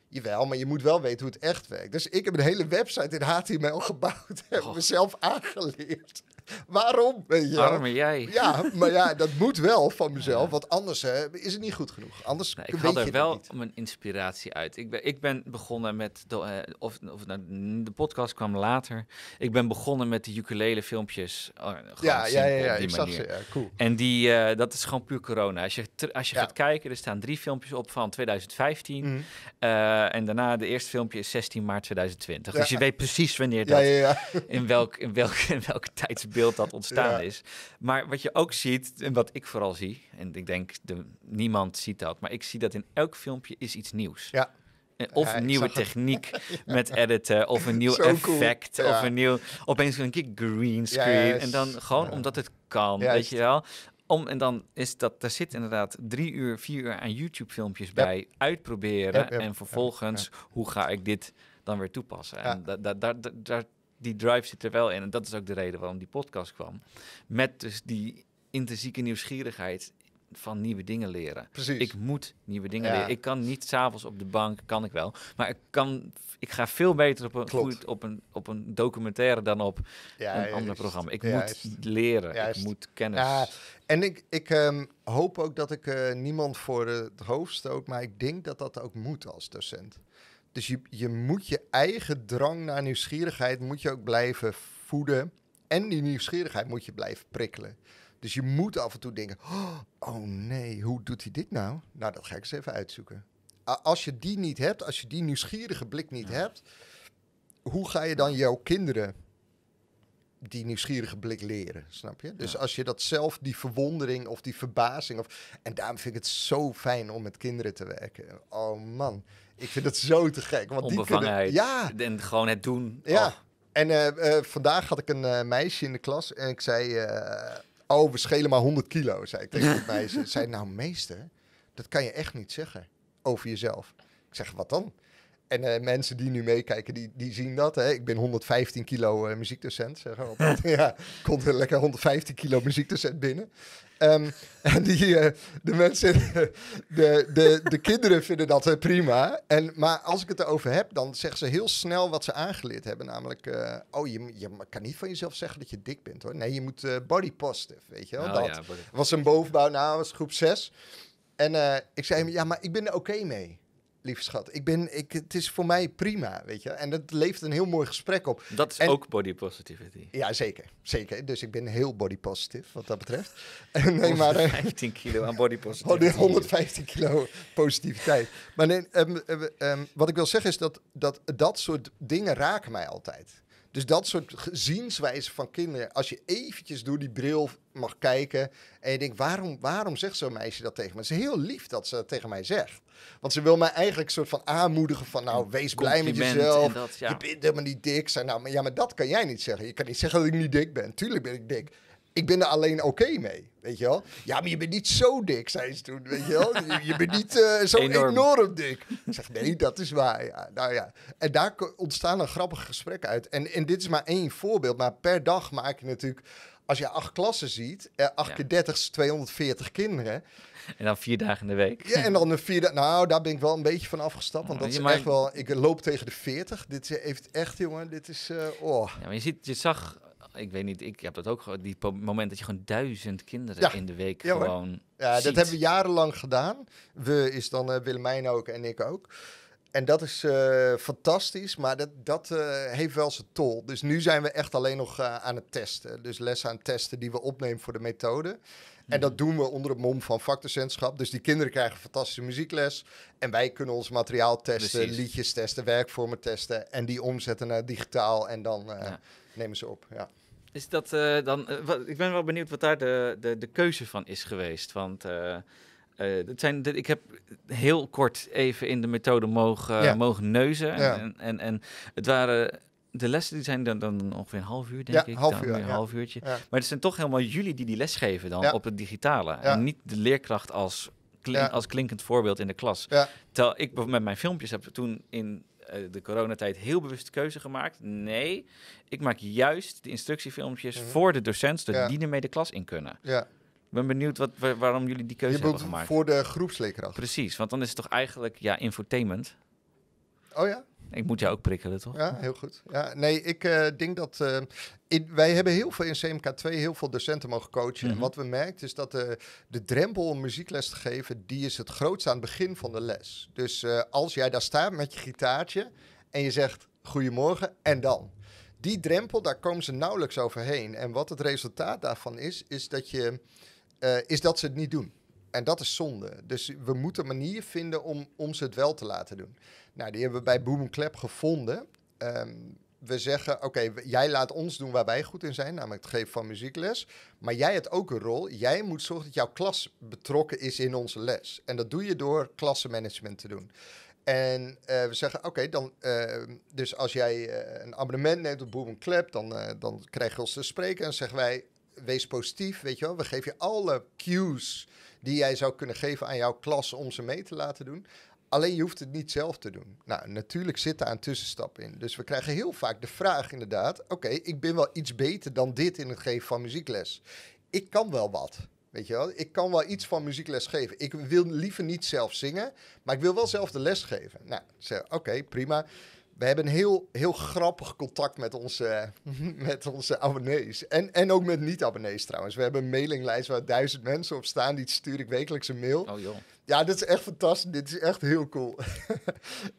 Jawel, maar je moet wel weten hoe het echt werkt. Dus ik heb een hele website in HTML [LAUGHS] gebouwd. en oh. mezelf aangeleerd. Waarom? Weet jij. Ja, [LAUGHS] maar ja, dat moet wel van mezelf, want anders hè, is het niet goed genoeg. Anders nou, ik haal er wel
mijn inspiratie uit. Ik ben, ik ben begonnen met, de, eh, of, of nou, de podcast kwam later. Ik ben begonnen met de ukulele filmpjes. Eh, ja, ja, ja, ja, ik zag ze, cool. En die, eh, dat is gewoon puur corona. Als je, als je gaat kijken, er staan drie filmpjes op van 2015. Mhm. en daarna, de eerste filmpje is 16 maart 2020. Dus je weet precies wanneer dat, In, welk, in, welk, in welk tijdsbeeld beeld dat ontstaan is. Maar wat je ook ziet, en wat ik vooral zie, en ik denk de, niemand ziet dat, maar ik zie dat in elk filmpje is iets nieuws. Ja. Of nieuwe techniek [LAUGHS] met editen, of een nieuw effect, of een nieuw... Opeens een keer green screen, en dan gewoon omdat het kan, weet je wel. Om, en dan is dat, daar zit inderdaad drie uur, vier uur aan YouTube-filmpjes bij, uitproberen, en vervolgens, hoe ga ik dit dan weer toepassen? En daar da, da, die drive zit er wel in. En dat is ook de reden waarom die podcast kwam. Met dus die intrinsieke nieuwsgierigheid van nieuwe dingen leren. Precies. Ik moet nieuwe dingen leren. Ik kan niet s'avonds op de bank, kan ik wel. Maar ik, kan, ik ga veel beter op een, goed, op een, op een documentaire dan op ja, een ander programma. Ik moet leren, ik moet kennis.
en ik, ik ehm, hoop ook dat ik eh, niemand voor het hoofd stoot, maar ik denk dat dat ook moet als docent. Dus je, je moet je eigen drang naar nieuwsgierigheid moet je ook blijven voeden. En die nieuwsgierigheid moet je blijven prikkelen. Dus je moet af en toe denken: oh, oh nee, hoe doet hij dit nou? Nou, dat ga ik eens even uitzoeken. Als je die niet hebt, als je die nieuwsgierige blik niet hebt, hoe ga je dan jouw kinderen die nieuwsgierige blik leren? Snap je? Dus als je dat zelf, die verwondering of die verbazing. Of, en daarom vind ik het zo fijn om met kinderen te werken. Oh man, ik vind dat zo te gek. Want Die kunnen, ja.
En gewoon het doen. Ja.
Oh. En eh, eh, vandaag had ik een eh, meisje in de klas en ik zei... oh, we schelen maar 100 kilo, zei ik tegen het meisje. zei, nou meester, dat kan je echt niet zeggen over jezelf. Ik zeg, wat dan? En eh, mensen die nu meekijken, die, die zien dat. Hè. Ik ben 115 kilo uh, eh, muziekdocent, zeggen maar. [LAUGHS] ja, komt er lekker 115 kilo muziekdocent binnen. Ehm, [LAUGHS] en die, eh, de mensen, [LAUGHS] de, de, de kinderen vinden dat prima. En, maar als ik het erover heb, dan zeggen ze heel snel wat ze aangeleerd hebben. Namelijk, oh, je, je kan niet van jezelf zeggen dat je dik bent hoor. Nee, je moet body positive, weet je wel. Oh, dat was een bovenbouw, nou was groep 6. En ik zei, ja, maar ik ben er oké mee lieve schat. Ik ben, ik, het is voor mij prima, weet je. En dat leeft een heel mooi gesprek op. Dat is ook
body positivity.
Ja, zeker. Zeker. Dus ik ben heel body positive, wat dat betreft. [LAUGHS] nee, maar, 150 eh, kilo aan body positivity. 115 [LAUGHS] kilo positiviteit. Maar nee, ehm, ehm, ehm, wat ik wil zeggen is dat, dat dat soort dingen raken mij altijd. Dus dat soort zienswijze van kinderen, als je eventjes door die bril mag kijken en je denkt, waarom, waarom zegt zo'n meisje dat tegen me? Het is heel lief dat ze dat tegen mij zegt. Want ze wil mij eigenlijk een soort van aanmoedigen van, nou, wees blij met jezelf. Je bent helemaal niet dik. Zijn, nou, maar, ja, maar dat kan jij niet zeggen. Je kan niet zeggen dat ik niet dik ben. Tuurlijk ben ik dik ik ben er alleen oké mee, weet je wel. Ja, maar je bent niet zo dik, zei ze toen, weet je wel. [LAUGHS] Je, bent niet eh, zo enorm. dik. Ik zeg, nee, dat is waar. Ja, nou ja. En daar ontstaan een grappige gesprek uit. En, en dit is maar één voorbeeld, maar per dag maak je natuurlijk... Als je acht klassen ziet, eh, acht keer 30 240 kinderen.
En dan vier dagen in de week. Ja, en
dan een vier Nou, daar ben ik wel een beetje van afgestapt. Want oh, dat is echt wel. Ik loop tegen de 40. Dit eh, heeft echt, jongen. Dit is. Uh, oh.
Ja, maar je, ziet, je zag ik weet niet, ik heb dat ook gehoord. die moment dat je gewoon duizend kinderen in de week gewoon Ja, dat hebben we
jarenlang gedaan. We is dan uh, Willemijn ook en ik ook. En dat is eh, fantastisch, maar dat, dat eh, heeft wel zijn tol. Dus nu zijn we echt alleen nog aan het testen. Dus lessen aan het testen die we opnemen voor de methode. En mhm. dat doen we onder het mom van vakdocentschap. Dus die kinderen krijgen fantastische muziekles. En wij kunnen ons materiaal testen, liedjes testen, werkvormen testen. En die omzetten naar digitaal en dan nemen ze op. Ja.
Is dat eh, dan. Eh, wat, ik ben wel benieuwd wat daar de, de, de keuze van is geweest. Want. Uh, het zijn, de, ik heb heel kort even in de methode mogen, mogen neuzen. En, en, en, het waren de lessen die zijn dan, dan ongeveer een half uur, denk ja, ik. Half dan uur, een half uurtje. Maar het zijn toch helemaal jullie die die les geven dan op het digitale. En niet de leerkracht als, als klinkend voorbeeld in de klas. Terwijl ik met mijn filmpjes heb toen in eh, de coronatijd heel bewust keuze gemaakt. Nee, ik maak juist de instructiefilmpjes mhm. voor de docent, zodat die ermee de klas in kunnen. Ja. Ik ben benieuwd wat, waarom jullie die keuze Je hebben gemaakt. Voor de groepsleerkracht. Precies, want dan is het toch eigenlijk ja, infotainment. Oh ja? Ik moet jou ook prikkelen, toch? Ja,
heel goed. Ja, nee, ik eh, denk dat... Eh, wij hebben heel veel in CMK2 heel veel docenten mogen coachen. En mhm. wat we merken is dat de, eh, de drempel om muziekles te geven... die is het grootste aan het begin van de les. Dus als jij daar staat met je gitaartje en je zegt... Goedemorgen, en dan? Die drempel, daar komen ze nauwelijks overheen. En wat het resultaat daarvan is, is dat, je, is dat ze het niet doen. En dat is zonde. Dus we moeten manieren vinden om, om ze het wel te laten doen. Nou, die hebben we bij Boom Clap gevonden. Ehm, we zeggen, oké, jij laat ons doen waar wij goed in zijn, namelijk het geven van muziekles. Maar jij hebt ook een rol. Jij moet zorgen dat jouw klas betrokken is in onze les. En dat doe je door klassenmanagement te doen. En eh, we zeggen, oké, dan, ehm, dus als jij eh, een abonnement neemt op Boom Clap, dan, eh, dan krijg je ons te spreken. En zeggen wij, wees positief, weet je wel. We geven je alle cues die jij zou kunnen geven aan jouw klas om ze mee te laten doen. Alleen je hoeft het niet zelf te doen. Nou, natuurlijk zit daar een tussenstap in. Dus we krijgen heel vaak de vraag inderdaad... oké, ik ben wel iets beter dan dit in het geven van muziekles. Ik kan wel wat. Weet je wel? Ik kan wel iets van muziekles geven. Ik wil liever niet zelf zingen, maar ik wil wel zelf de les geven. Nou, oké, prima we hebben een heel, heel grappig contact met onze, [LAUGHS] met onze abonnees. En, en ook met niet-abonnees trouwens. We hebben een mailinglijst waar duizend mensen op staan. Die stuur ik wekelijks een mail. Oh joh. Ja, dit is echt fantastisch. Dit is echt heel cool. [LAUGHS]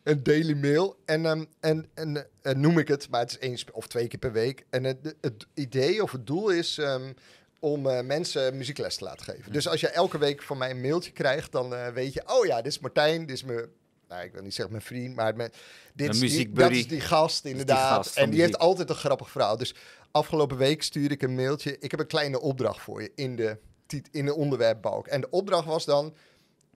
een daily mail. En, ehm, en, en eh, noem ik het, maar het is één of twee keer per week. En het, het idee of het doel is ehm, om eh, mensen muziekles te laten geven. Mm. Dus als je elke week van mij een mailtje krijgt, dan eh, weet je... Oh ja, dit is Martijn, dit is mijn nou, ik wil niet zeggen mijn vriend, maar met dit is die, dat is die gast inderdaad. en die heeft altijd een grappig verhaal. Dus afgelopen week stuurde ik een mailtje. Ik heb een kleine opdracht voor je in de, in de onderwerpbalk. En de opdracht was dan,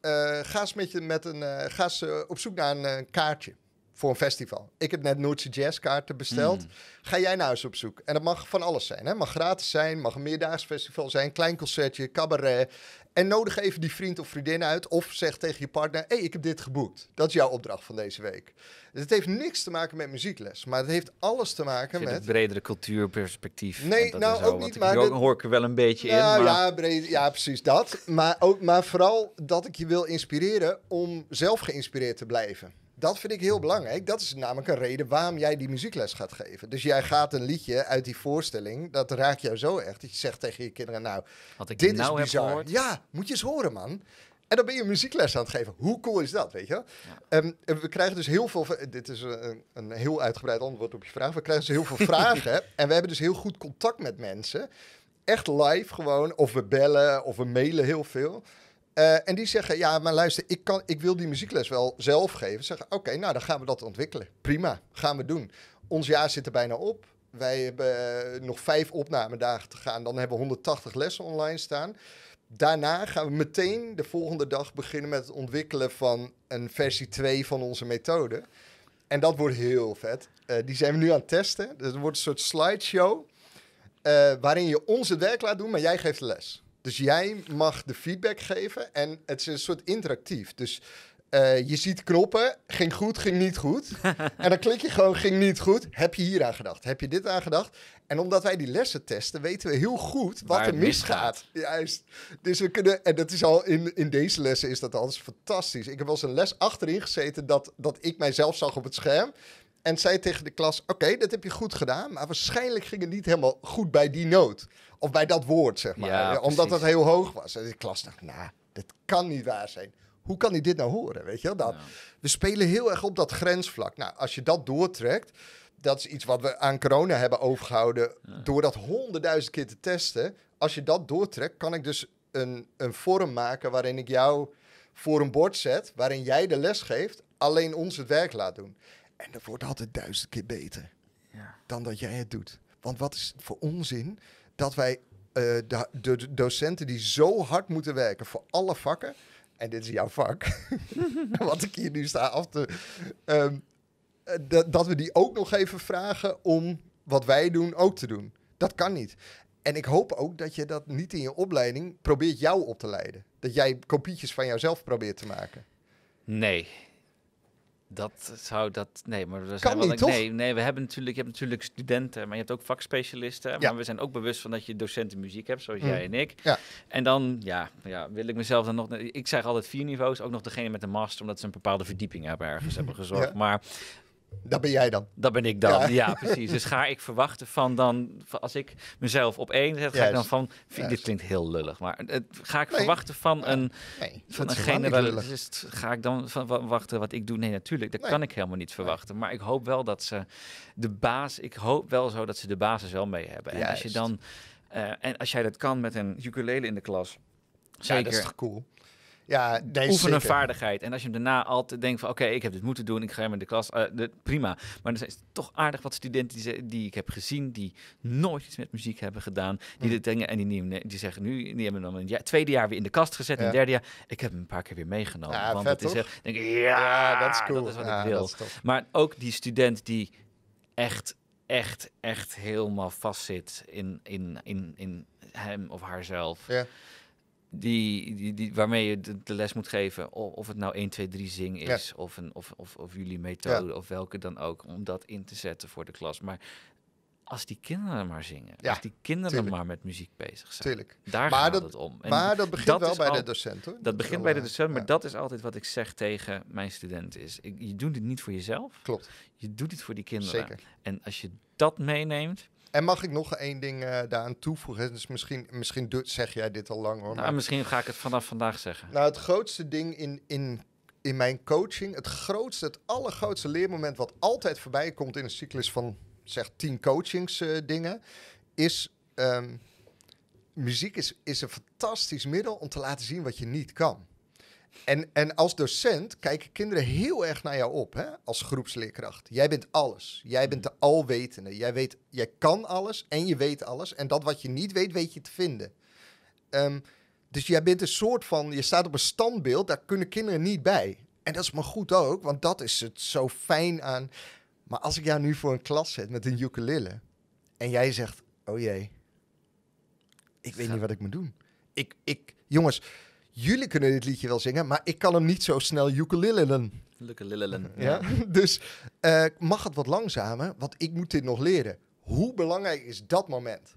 eh, ga eens, met je, met een, eh, ga eens, eh, op zoek naar een kaartje voor een festival. Ik heb net Noordse jazzkaarten besteld. Hmm. Ga jij naar nou huis op zoek. En dat mag van alles zijn. Hè? Mag gratis zijn, mag een festival zijn, klein concertje, cabaret. En nodig even die vriend of vriendin uit. Of zeg tegen je partner, hé, hey, ik heb dit geboekt. Dat is jouw opdracht van deze week. Dus het heeft niks te maken met muziekles. Maar het heeft alles te maken met... Het
bredere cultuurperspectief. Nee, dat nou ook niet. Maar hoor ik er wel een beetje in. Nou ja,
ja, precies dat. Maar, ook, maar vooral dat ik je wil inspireren om zelf geïnspireerd te blijven dat vind ik heel belangrijk. Dat is namelijk een reden waarom jij die muziekles gaat geven. Dus jij gaat een liedje uit die voorstelling, dat raakt jou zo echt. Dat je zegt tegen je kinderen, nou, ik dit nou is bizar. Ja, moet je eens horen, man. En dan ben je muziekles aan het geven. Hoe cool is dat, weet je? Ja. Ehm, we krijgen dus heel veel... Dit is een, een, heel uitgebreid antwoord op je vraag. We krijgen dus heel veel [LAUGHS] vragen. En we hebben dus heel goed contact met mensen. Echt live gewoon. Of we bellen, of we mailen heel veel. Eh, en die zeggen, ja, maar luister, ik, kan, ik wil die muziekles wel zelf geven. Zeggen, oké, nou dan gaan we dat ontwikkelen. Prima, gaan we doen. Ons jaar zit er bijna op. Wij hebben eh, nog vijf opnamedagen te gaan. Dan hebben we 180 lessen online staan. Daarna gaan we meteen de volgende dag beginnen met het ontwikkelen van een versie 2 van onze methode. En dat wordt heel vet. Eh, die zijn we nu aan het testen. Dat het wordt een soort slideshow. waarin je ons het werk laat doen, maar jij geeft de les. Dus jij mag de feedback geven en het is een soort interactief. Dus eh, je ziet knoppen, ging goed, ging niet goed. [LAUGHS] en dan klik je gewoon, ging niet goed. Heb je hier aan gedacht? Heb je dit aan gedacht? En omdat wij die lessen testen, weten we heel goed wat er misgaat. Juist. Dus we kunnen, en dat is al in, in deze lessen is dat alles fantastisch. Ik heb wel eens een les achterin gezeten dat, dat ik mijzelf zag op het scherm en zei tegen de klas: Oké, dat heb je goed gedaan, maar waarschijnlijk ging het niet helemaal goed bij die noot. Of bij dat woord, zeg maar. Eh, omdat dat heel hoog was. En de klas dacht: Nou, dat kan niet waar zijn. Hoe kan hij dit nou horen? Weet je wel? Dat, We spelen heel erg op dat grensvlak. Nou, als je dat doortrekt, dat is iets wat we aan corona hebben overgehouden. Door dat honderdduizend keer te testen. Als je dat doortrekt, kan ik dus een, een vorm maken waarin ik jou voor een bord zet. Waarin jij de les geeft, alleen ons het werk laat doen. En dat wordt altijd duizend keer beter ja. dan dat jij het doet. Want wat is voor onzin dat wij eh, de, de, docenten die zo hard moeten werken voor alle vakken. En dit is jouw vak, [LAUGHS] wat ik hier nu sta af te. Ehm, eh, dat we die ook nog even vragen om wat wij doen ook te doen. Dat kan niet. En ik hoop ook dat je dat niet in je opleiding probeert jou op te leiden. Dat jij kopietjes van jouzelf probeert te maken.
Nee, dat zou dat. Nee, maar we zijn wel, een. nee, nee, we hebben natuurlijk, je hebt natuurlijk studenten, maar je hebt ook vakspecialisten. Ja. Maar we zijn ook bewust van dat je docenten muziek hebt, zoals mm. jij en ik. Ja. En dan, ja, ja, wil ik mezelf dan nog. Ik zeg altijd vier niveaus, ook nog degene met de master, omdat ze een bepaalde verdieping hebben ergens [LAUGHS] hebben gezorgd. Maar dat ben jij dan. Dat ben ik dan, ja, precies. Dus ga ik verwachten van dan, als ik mezelf op één zet, ga ik dan van, dit klinkt heel lullig, maar ga ik verwachten van een, nee, van een generalist, dus ga ik dan van wachten wat ik doe? Nee, natuurlijk, dat kan ik helemaal niet verwachten. Maar ik hoop wel dat ze de baas, ik hoop wel zo dat ze de basis wel mee hebben. En als je dan, eh, en als jij dat kan met een ukulele in de klas, Zeker. dat is toch
cool. Ja, een vaardigheid.
En als je hem daarna altijd denkt van... oké, ik heb dit moeten doen, ik ga hem in de klas. Eh, prima. Maar er zijn toch aardig wat studenten die, die, ik heb gezien... die nooit iets met muziek hebben gedaan. Die de mm. dingen en die, die zeggen nu... die hebben dan een tweede jaar weer in de kast gezet. En het derde jaar... ik heb hem een paar keer weer meegenomen. Ja, want het is echt, denk ja, dat is cool. Dat is wat ik wil. Maar ook die student die echt echt, echt helemaal vastzit in, in, in, in hem of haarzelf die, die, die, waarmee je de, les moet geven. Of, het nou 1, 2, 3 zing is. Of, een, of, of, of jullie methode. Of welke dan ook. Om dat in te zetten voor de klas. Maar als die kinderen maar zingen. als die kinderen maar met muziek bezig zijn. Daar gaat het om. maar dat begint wel bij de docent hoor. Dat begint bij de eh, docent. Maar dat is altijd wat ik zeg tegen mijn studenten. Is, je doet dit niet voor jezelf. Klopt. Je doet dit voor die kinderen. Zeker. En als je
dat meeneemt en mag ik nog één ding eh, daaraan toevoegen? misschien, misschien zeg jij dit al lang hoor. Nou, Misschien
ga ik het vanaf vandaag zeggen.
Nou, het grootste ding in, in, in mijn coaching, het grootste, het allergrootste leermoment wat altijd voorbij komt in een cyclus van zeg tien coachingsdingen, eh, is ehm, muziek is, is een fantastisch middel om te laten zien wat je niet kan. En, en als docent kijken kinderen heel erg naar jou op hè? als groepsleerkracht. Jij bent alles. Jij bent de alwetende. Jij, weet, jij kan alles en je weet alles. En dat wat je niet weet, weet je te vinden. Ehm, dus jij bent een soort van, je staat op een standbeeld, daar kunnen kinderen niet bij. En dat is maar goed ook, want dat is het zo fijn aan. Maar als ik jou nu voor een klas zet met een ukulele en jij zegt, oh jee, ik weet niet wat ik moet doen. Ik, ik, jongens, jullie kunnen dit liedje wel zingen, maar ik kan hem niet zo snel ukulelelen.
Ukulelelen. Ja? [LAUGHS]
Dus uh, mag het wat langzamer, want ik moet dit nog leren. Hoe belangrijk is dat moment?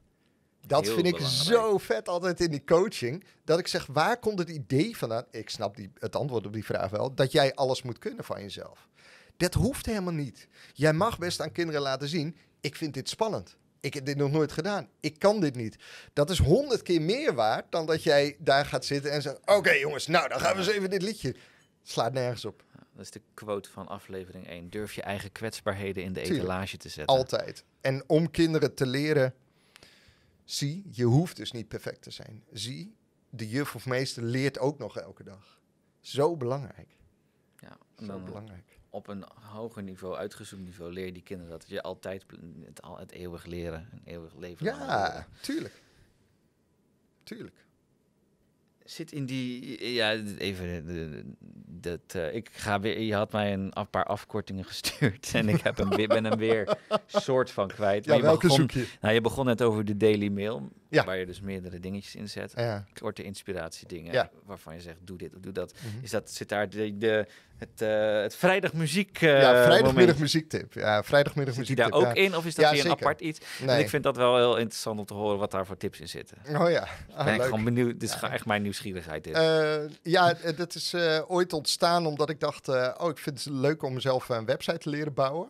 Dat vind ik zo vet altijd in die coaching. Dat ik zeg, waar komt het idee vandaan? Ik snap die, het antwoord op die vraag wel. Dat jij alles moet kunnen van jezelf. Dat hoeft helemaal niet. Jij mag best aan kinderen laten zien, ik vind dit spannend ik heb dit nog nooit gedaan. Ik kan dit niet. Dat is honderd keer meer waard dan dat jij daar gaat zitten en zegt: Oké jongens, nou dan gaan we eens even dit liedje. slaat nergens op.
Dat is de quote van aflevering 1. Durf je eigen kwetsbaarheden in de etalage te zetten. Altijd.
En om kinderen te leren, zie, je hoeft dus niet perfect te zijn. Zie, de juf of meester leert ook nog elke dag. Zo belangrijk. Ja, Zo belangrijk
op een hoger niveau, uitgezoomd niveau, leer die kinderen dat. Je altijd het, al het eeuwig leren, een eeuwig leven. Ja, tuurlijk. Tuurlijk. Zit in die. Ja, even. Eh, dat, eh, ik ga weer, je had mij een paar afkortingen [LAUGHS] gestuurd. En ik heb hem, ben hem weer [LAUGHS] soort van kwijt. welke begon, zoek je? Nou, je begon net over de Daily Mail. Waar je dus meerdere dingetjes in zet. Korte inspiratiedingen ja. waarvan je zegt, doe dit of doe dat. Mhm. Is dat zit daar de, de het, uh, het vrijdag muziek Ja, eh, Ja, zit daar ook in of is dat weer een apart iets? En ik vind dat wel heel interessant om te horen wat daar voor tips in zitten. Oh ja. Ah, ben ik gewoon benieuwd. Dit is echt mijn nieuwsgierigheid. in.
Eh, ja, dat is ooit ontstaan omdat ik dacht, oh, ik vind het leuk om mezelf een website te leren bouwen.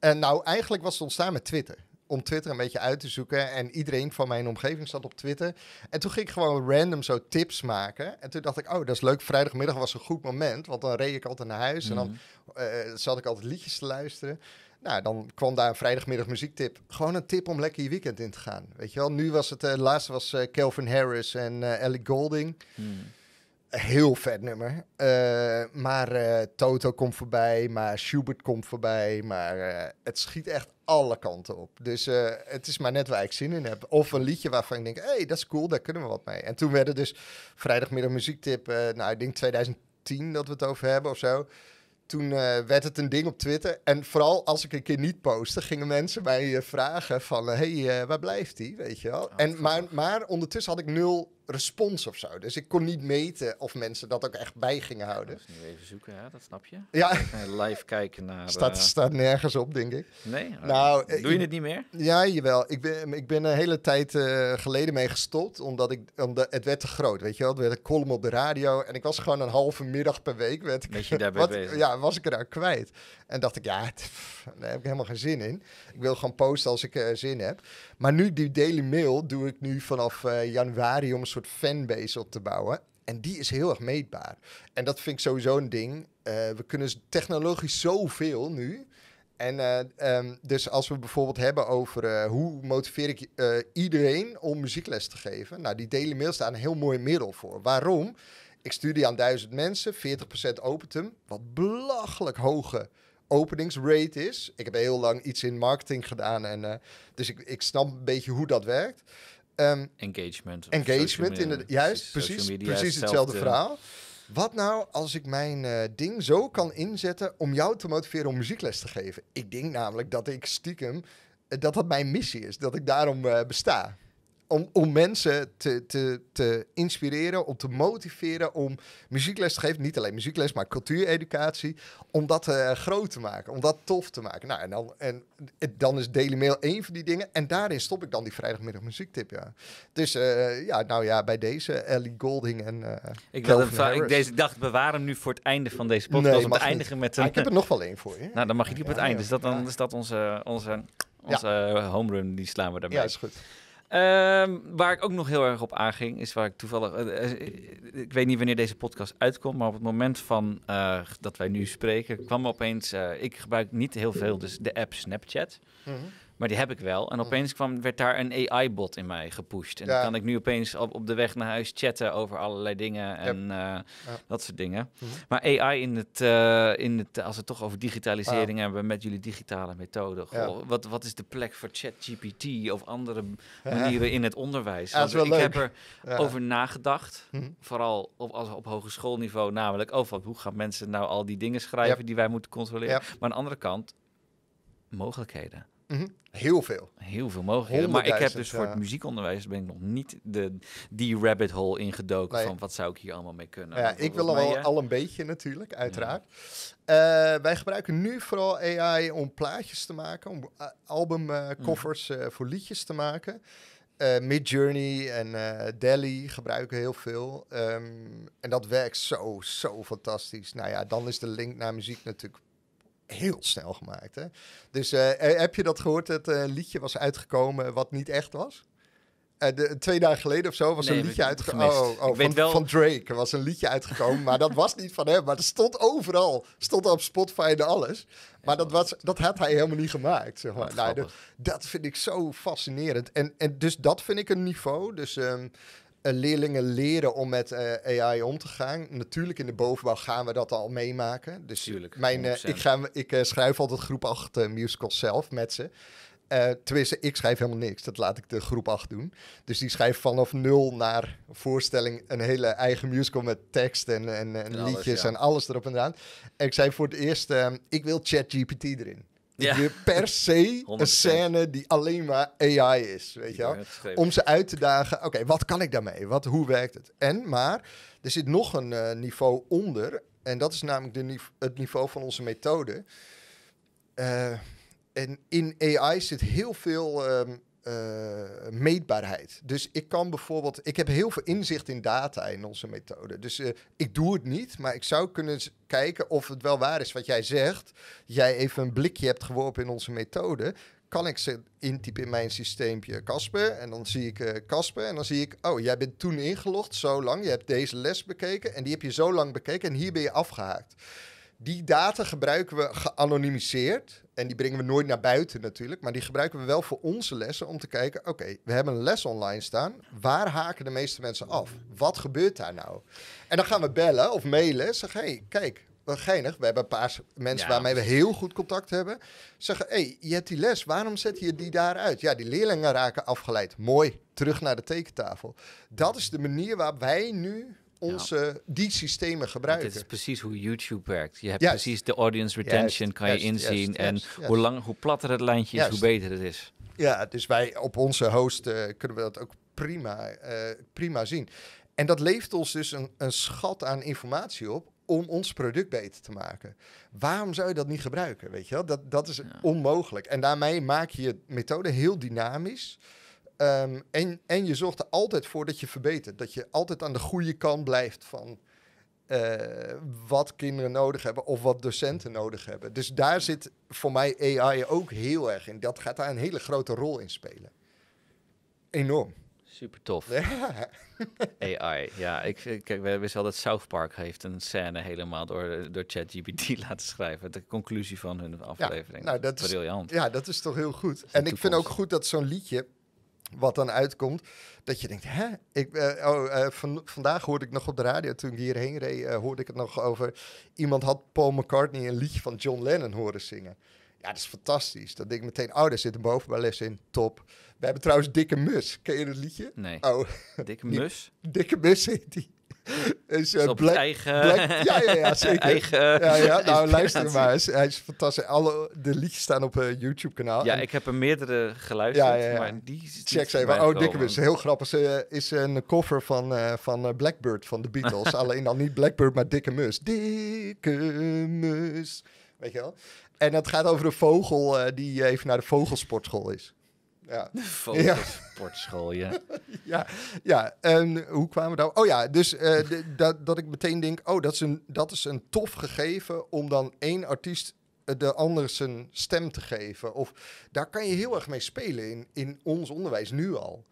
En nou, eigenlijk was het ontstaan met Twitter om Twitter een beetje uit te zoeken. En iedereen van mijn omgeving zat op Twitter. En toen ging ik gewoon random zo tips maken. En toen dacht ik, oh, dat is leuk. Vrijdagmiddag was een goed moment. Want dan reed ik altijd naar huis. En dan mhm. eh, zat ik altijd liedjes te luisteren. Nou, dan kwam daar een vrijdagmiddag muziektip. Gewoon een tip om lekker je weekend in te gaan. Weet je wel, nu was het, uh, laatste was uh, Harris en Ellie Golding. Mhm heel vet nummer. Eh, maar eh, Toto komt voorbij, maar Schubert komt voorbij. Maar eh, het schiet echt alle kanten op. Dus het is maar net waar ik zin in heb. Of een liedje waarvan ik denk, hé, hey, dat is cool, daar kunnen we wat mee. En toen werden dus vrijdagmiddag muziektip, nou, ik denk 2010 dat we het over hebben of zo. Toen werd het een ding op Twitter. En vooral als ik een keer niet postte, gingen mensen mij vragen van... hey, waar blijft die? Weet je wel. Oh, en, maar, maar ondertussen had ik nul respons of zo. Dus ik kon niet meten of mensen dat ook echt bij gingen houden.
Ja, nu even zoeken, Ja, dat snap je. Ja. Live kijken naar... Staat, eh, staat
nergens op, denk ik. Nee? Oh, nou, Doe eh, je het niet meer? Ja, jawel. Ik ben, ik ben een hele tijd eh, geleden mee gestopt, omdat ik, omdat het werd te groot, weet je wel. Het werd een column op de radio en ik was gewoon een halve middag per week. Werd je daarbij Ja, was ik eraan kwijt. En dacht ik, ja, daar heb ik helemaal geen zin in. Ik wil gewoon posten als ik zin heb. Maar nu die Daily Mail doe ik nu vanaf januari om soort fanbase op te bouwen. En die is heel erg meetbaar. En dat vind ik sowieso een ding. Eh, we kunnen technologisch zoveel nu. En eh, ehm, dus als we bijvoorbeeld hebben over eh, hoe motiveer ik iedereen om muziekles te geven. Nou, die Daily Mail staat een heel mooi middel voor. Waarom? Ik stuur die aan duizend mensen, 40% opent hem. Wat belachelijk hoge openingsrate is. Ik heb heel lang iets in marketing gedaan. En, dus ik, ik snap een beetje hoe dat werkt. Ehm, engagement. Engagement, in de, juist. Precies, precies hetzelfde verhaal. Wat nou als ik mijn eh, ding zo kan inzetten om jou te motiveren om muziekles te geven? Ik denk namelijk dat ik stiekem, eh, dat dat mijn missie is, dat ik daarom eh, besta om, om mensen te, te, te inspireren, om te motiveren om muziekles te geven. Niet alleen muziekles, maar cultuureducatie. Om dat eh, groot te maken, om dat tof te maken. Nou, en dan, en, dan is Daily Mail één van die dingen. En daarin stop ik dan die vrijdagmiddag muziektip, ja. Dus eh, ja, nou ja, bij deze Ellie Golding en eh, ik, ik deze
dacht, bewaar hem nu voor het einde van deze podcast. om eindigen met een... Ah, ik heb er nog wel één voor je. [LAUGHS] Nou, dan mag je die op het einde. Dus dat, dan, is dat onze, onze, onze ja. Die slaan we daarmee. Ja, is goed. Ehm, waar ik ook nog heel erg op aanging, is waar ik toevallig. Eh, eh, eh, ik weet niet wanneer deze podcast uitkomt, maar op het moment van dat wij nu spreken, kwam opeens. ik gebruik niet heel veel dus de app Snapchat. Mm maar die heb ik wel. En hm. opeens kwam, werd daar een AI-bot in mij gepusht. En dan kan ik nu opeens op, op de weg naar huis chatten over allerlei dingen en eh, dat soort dingen. Hm. Maar AI in het, eh, in het, als we het toch over digitalisering ah. hebben met jullie digitale methode. wat, wat is de plek voor ChatGPT of andere manieren in het onderwijs? ik heb er over nagedacht. Hm. Vooral op, als, op hogeschoolniveau, namelijk over oh, hoe gaan mensen nou al die dingen schrijven die wij moeten controleren. Maar aan de andere kant, mogelijkheden. Mhm. Heel veel. Heel veel mogelijkheden. Maar ik heb dus voor het muziekonderwijs ben ik nog niet de, die rabbit hole ingedoken van wat zou ik hier allemaal mee kunnen. ja, ik wil al, al
een beetje natuurlijk, uiteraard. Eh, wij gebruiken nu vooral AI om plaatjes te maken, om eh, albumcovers uh, mhm. eh, voor liedjes te maken. Midjourney en Delhi gebruiken heel veel. Ehm, en dat werkt zo, zo fantastisch. Nou ja, dan is de link naar muziek natuurlijk heel snel gemaakt. Hè? Dus eh, eh, heb je dat gehoord? Het eh, liedje was uitgekomen wat niet echt was? Uh, de, twee dagen geleden of zo was een liedje uitgekomen. Oh, oh van, Drake was een liedje uitgekomen. maar dat was niet van hem. Maar dat stond overal. Stond op Spotify en alles. Maar dat, was, dat had hij helemaal niet gemaakt. Zeg Nou, dat, vind ik zo fascinerend. En, en dus dat vind ik een niveau. Dus ehm, eh, leerlingen leren om met eh, AI om te gaan. Natuurlijk in de bovenbouw gaan we dat al meemaken. Dus mijn, eh, ik, ga, ik schrijf altijd groep 8 musicals zelf met ze. tenminste, ik schrijf helemaal niks. Dat laat ik de groep 8 doen. Dus die schrijft vanaf nul naar voorstelling een hele eigen musical met tekst en, en, liedjes en alles erop en eraan. ik zei voor het eerst, ik wil ChatGPT erin. Ik per [LAUGHS] se een scène die alleen maar AI is, weet je Om ze uit te dagen, oké, wat kan ik daarmee? Wat, hoe werkt het? En, maar, er zit nog een eh, niveau onder. En dat is namelijk de het niveau van onze methode. Eh, en in AI zit heel veel ehm, eh, meetbaarheid. Dus ik kan bijvoorbeeld, ik heb heel veel inzicht in data in onze methode. Dus eh, ik doe het niet, maar ik zou kunnen kijken of het wel waar is wat jij zegt. Jij even een blikje hebt geworpen in onze methode. Kan ik ze intypen in mijn systeempje Casper? En dan zie ik eh, Casper. en dan zie ik, oh, jij bent toen ingelogd zo lang. Je hebt deze les bekeken. En die heb je zo lang bekeken. En hier ben je afgehaakt. Die data gebruiken we geanonimiseerd. En die brengen we nooit naar buiten natuurlijk. Maar die gebruiken we wel voor onze lessen om te kijken: oké, we hebben een les online staan. Waar haken de meeste mensen af? Wat gebeurt daar nou? En dan gaan we bellen of mailen. Zeg, hé, hey, kijk, we geinig. We hebben een paar mensen waarmee we heel goed contact hebben. Zeggen, hé, hey, je hebt die les, waarom zet je die daaruit? Ja, die leerlingen raken afgeleid. Mooi, terug naar de tekentafel. Dat is de manier waarop wij nu onze, die systemen gebruiken. Dit is
precies hoe YouTube werkt. Je hebt precies de audience retention, kan je inzien. en hoe, lang, hoe platter het lijntje is, hoe beter het is.
Ja, dus wij op onze host eh, kunnen we dat ook prima, eh, prima zien. En dat levert ons dus een, een schat aan informatie op om ons product beter te maken. Waarom zou je dat niet gebruiken? Weet je wel? Dat, dat is onmogelijk. En daarmee maak je je methode heel dynamisch. Ehm, en, en je zorgt er altijd voor dat je verbetert. Dat je altijd aan de goede kant blijft van eh, wat kinderen nodig hebben of wat docenten nodig hebben. Dus daar zit voor mij AI ook heel erg in. Dat gaat daar een hele grote rol in spelen. Enorm.
Super tof. AI, [LAUGHS] ja. Ik, kijk, we wisten al dat South Park heeft een scène helemaal door, door ChatGPT [LAUGHS] laten schrijven. De conclusie van hun aflevering. Nou, dat is briljant.
Ja, dat is toch heel goed. en ik vind ook goed dat zo'n liedje wat dan uitkomt, dat je denkt, hè? Ik, eh, oh, eh, vandaag hoorde ik nog op de radio, toen ik hierheen reed, eh, hoorde ik het nog over... Iemand had Paul McCartney een liedje van John Lennon horen zingen. Ja, dat is fantastisch. dat denk ik meteen, oh, daar zit een bovenballes in. Top. We hebben trouwens Dikke Mus. Ken je dat liedje? Nee. Oh. Dikke [LAUGHS] Mus? Dikke Mus heet die. [LAUGHS] is, is eh, [LAUGHS] eigen... ja, ja, nou, [LAUGHS] ja, zeker. ja, ja. Nou, luister maar Hij is fantastisch. Alle de liedjes staan op eh, YouTube-kanaal. Ja, ik
heb er meerdere geluisterd, ja, ja, maar die... Check ze even. Oh, mus heel
grappig. Ze eh, is een cover van, van Blackbird van de Beatles. Alleen dan niet Blackbird, maar Dikke Mus. Dikke Mus. Weet je wel? En dat gaat over een vogel die even naar de vogelsportschool is ja.
Vogelsportschool, [LAUGHS] ja. [LAUGHS]
ja. Ja, en hoe kwamen we daar? Oh ja, dus eh, dat, dat ik meteen denk, oh, dat is, een, dat is een tof gegeven om dan één artiest eh, de ander zijn stem te geven. Of daar kan je heel erg mee spelen in, in ons onderwijs nu al.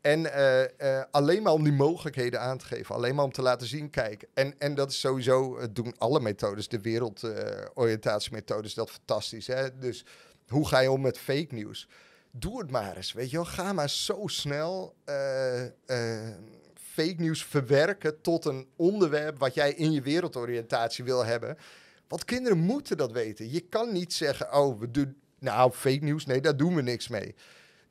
En eh, alleen maar om die mogelijkheden aan te geven. Alleen maar om te laten zien, kijk. En, en dat is sowieso, doen alle methodes, de wereldoriëntatiemethodes, uh, dat fantastisch. Hè? Dus hoe ga je om met fake nieuws? doe het maar eens. Weet je wel, ga maar zo snel eh, eh, fake nieuws verwerken tot een onderwerp wat jij in je wereldoriëntatie wil hebben. Want kinderen moeten dat weten. Je kan niet zeggen, oh, we doen, nou, fake nieuws, nee, daar doen we niks mee.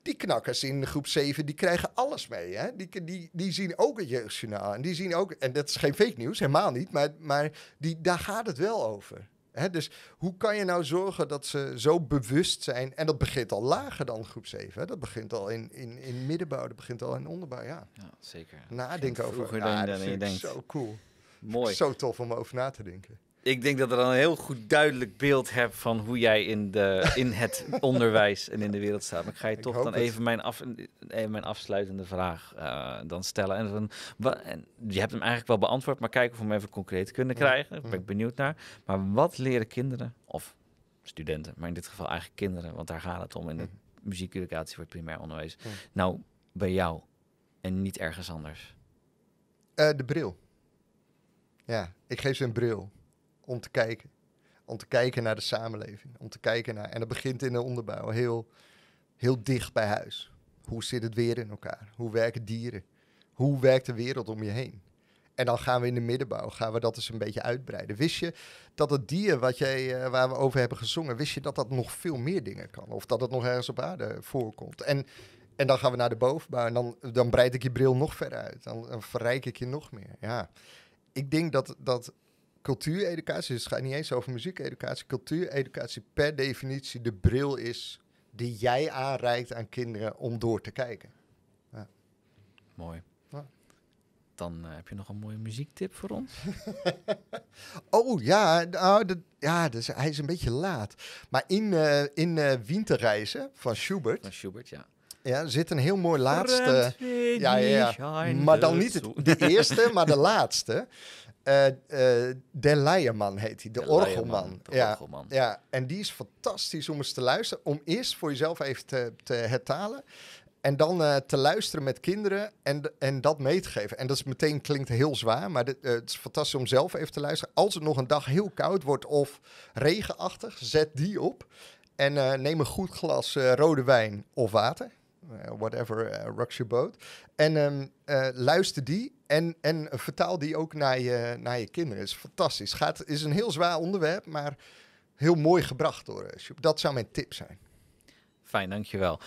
Die knakkers in groep 7, die krijgen alles mee. Hè? Die, die, die zien ook het jeugdjournaal. En die zien ook, en dat is geen fake nieuws, helemaal niet, maar, maar die, daar gaat het wel over. Hè, dus hoe kan je nou zorgen dat ze zo bewust zijn? En dat begint al lager dan groep 7. Dat begint al in, in, in middenbouw, dat begint al in
onderbouw. Ja, ja zeker. Nadenken over. ja, dan, ah, dan, denkt. Zo cool. Mooi. Zo
tof om over na te denken
ik denk dat er dan een heel goed duidelijk beeld heb van hoe jij in, de, in het [LAUGHS] onderwijs en in de wereld staat. Maar ik ga je toch dan even mijn, af, mijn afsluitende vraag eh, dan stellen. En, van, wat, je hebt hem eigenlijk wel beantwoord, maar kijken of we hem even concreet kunnen krijgen. Daar ben ik benieuwd naar. Maar wat leren kinderen, of studenten, maar in dit geval eigenlijk kinderen, want daar gaat het om in de muziekeducatie voor het primair onderwijs. Nou, bij jou en niet ergens anders? Eh, de bril. Ja, ik
geef ze een bril om te kijken. Om te kijken naar de samenleving. Om te kijken naar. En dat begint in de onderbouw, heel, heel dicht bij huis. Hoe zit het weer in elkaar? Hoe werken dieren? Hoe werkt de wereld om je heen? En dan gaan we in de middenbouw, gaan we dat eens een beetje uitbreiden. Wist je dat het dier wat jij, eh, waar we over hebben gezongen, wist je dat dat nog veel meer dingen kan? Of dat het nog ergens op aarde voorkomt? En, en dan gaan we naar de bovenbouw en dan, dan breid ik je bril nog verder uit. Dan, dan verrijk ik je nog meer. Ja. Ik denk dat, dat cultuureducatie, dus het gaat niet eens over muziekeducatie, cultuureducatie per definitie de bril is die jij aanreikt aan kinderen om door te kijken. Ja. Mooi.
Dan eh, heb je nog een mooie muziektip
voor ons. [LAUGHS] oh ja, nou, dat, ja dus hij is een beetje laat. Maar in, eh, in eh, Winterreizen van Schubert. Van Schubert, ja. Ja, zit een heel mooi laatste. Ja, ja, Maar dan niet de eerste, maar de [LAUGHS] laatste. Uh, eh, uh, eh, de Leierman heet hij, de, orgelman. ja, Ja, en die is fantastisch om eens te luisteren. Om eerst voor jezelf even te, te hertalen. En dan eh, te luisteren met kinderen en, en dat mee te geven. En dat is meteen klinkt heel zwaar, maar het is fantastisch om zelf even te luisteren. Als het nog een dag heel koud wordt of regenachtig, zet die op. En neem een goed glas rode wijn of water. whatever rocks your boat. En ehm, luister die en, en vertaal die ook naar je, naar je kinderen. is fantastisch. Het is een heel zwaar onderwerp, maar heel mooi gebracht door Sjoep. Dat zou mijn tip
zijn. Fijn, dankjewel.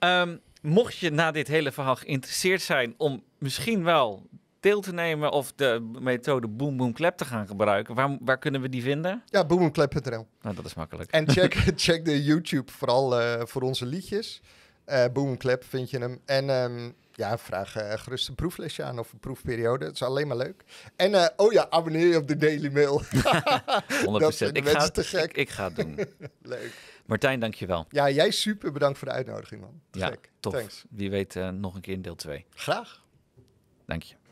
Um, mocht je na dit hele verhaal geïnteresseerd zijn om misschien wel deel te nemen of de methode Boom Boom Clap te gaan gebruiken, waar, waar kunnen we die vinden?
Ja, boomboomclap.nl. Nou, dat is makkelijk. En check, [LAUGHS] check de YouTube vooral eh, voor onze liedjes. Uh, boom Clap vind je hem. En ehm, ja, vraag uh, gerust een proeflesje aan of een proefperiode. Het is alleen maar leuk. En eh, oh ja, abonneer je op de Daily Mail. 100%. [LAUGHS] ik ga, het, Ik, ga het doen.
[LAUGHS] leuk. Martijn, dankjewel.
Ja, jij super bedankt voor de uitnodiging, man. Te ja, gek.
Thanks. Wie weet eh, nog een keer in deel 2. Graag. Dank je.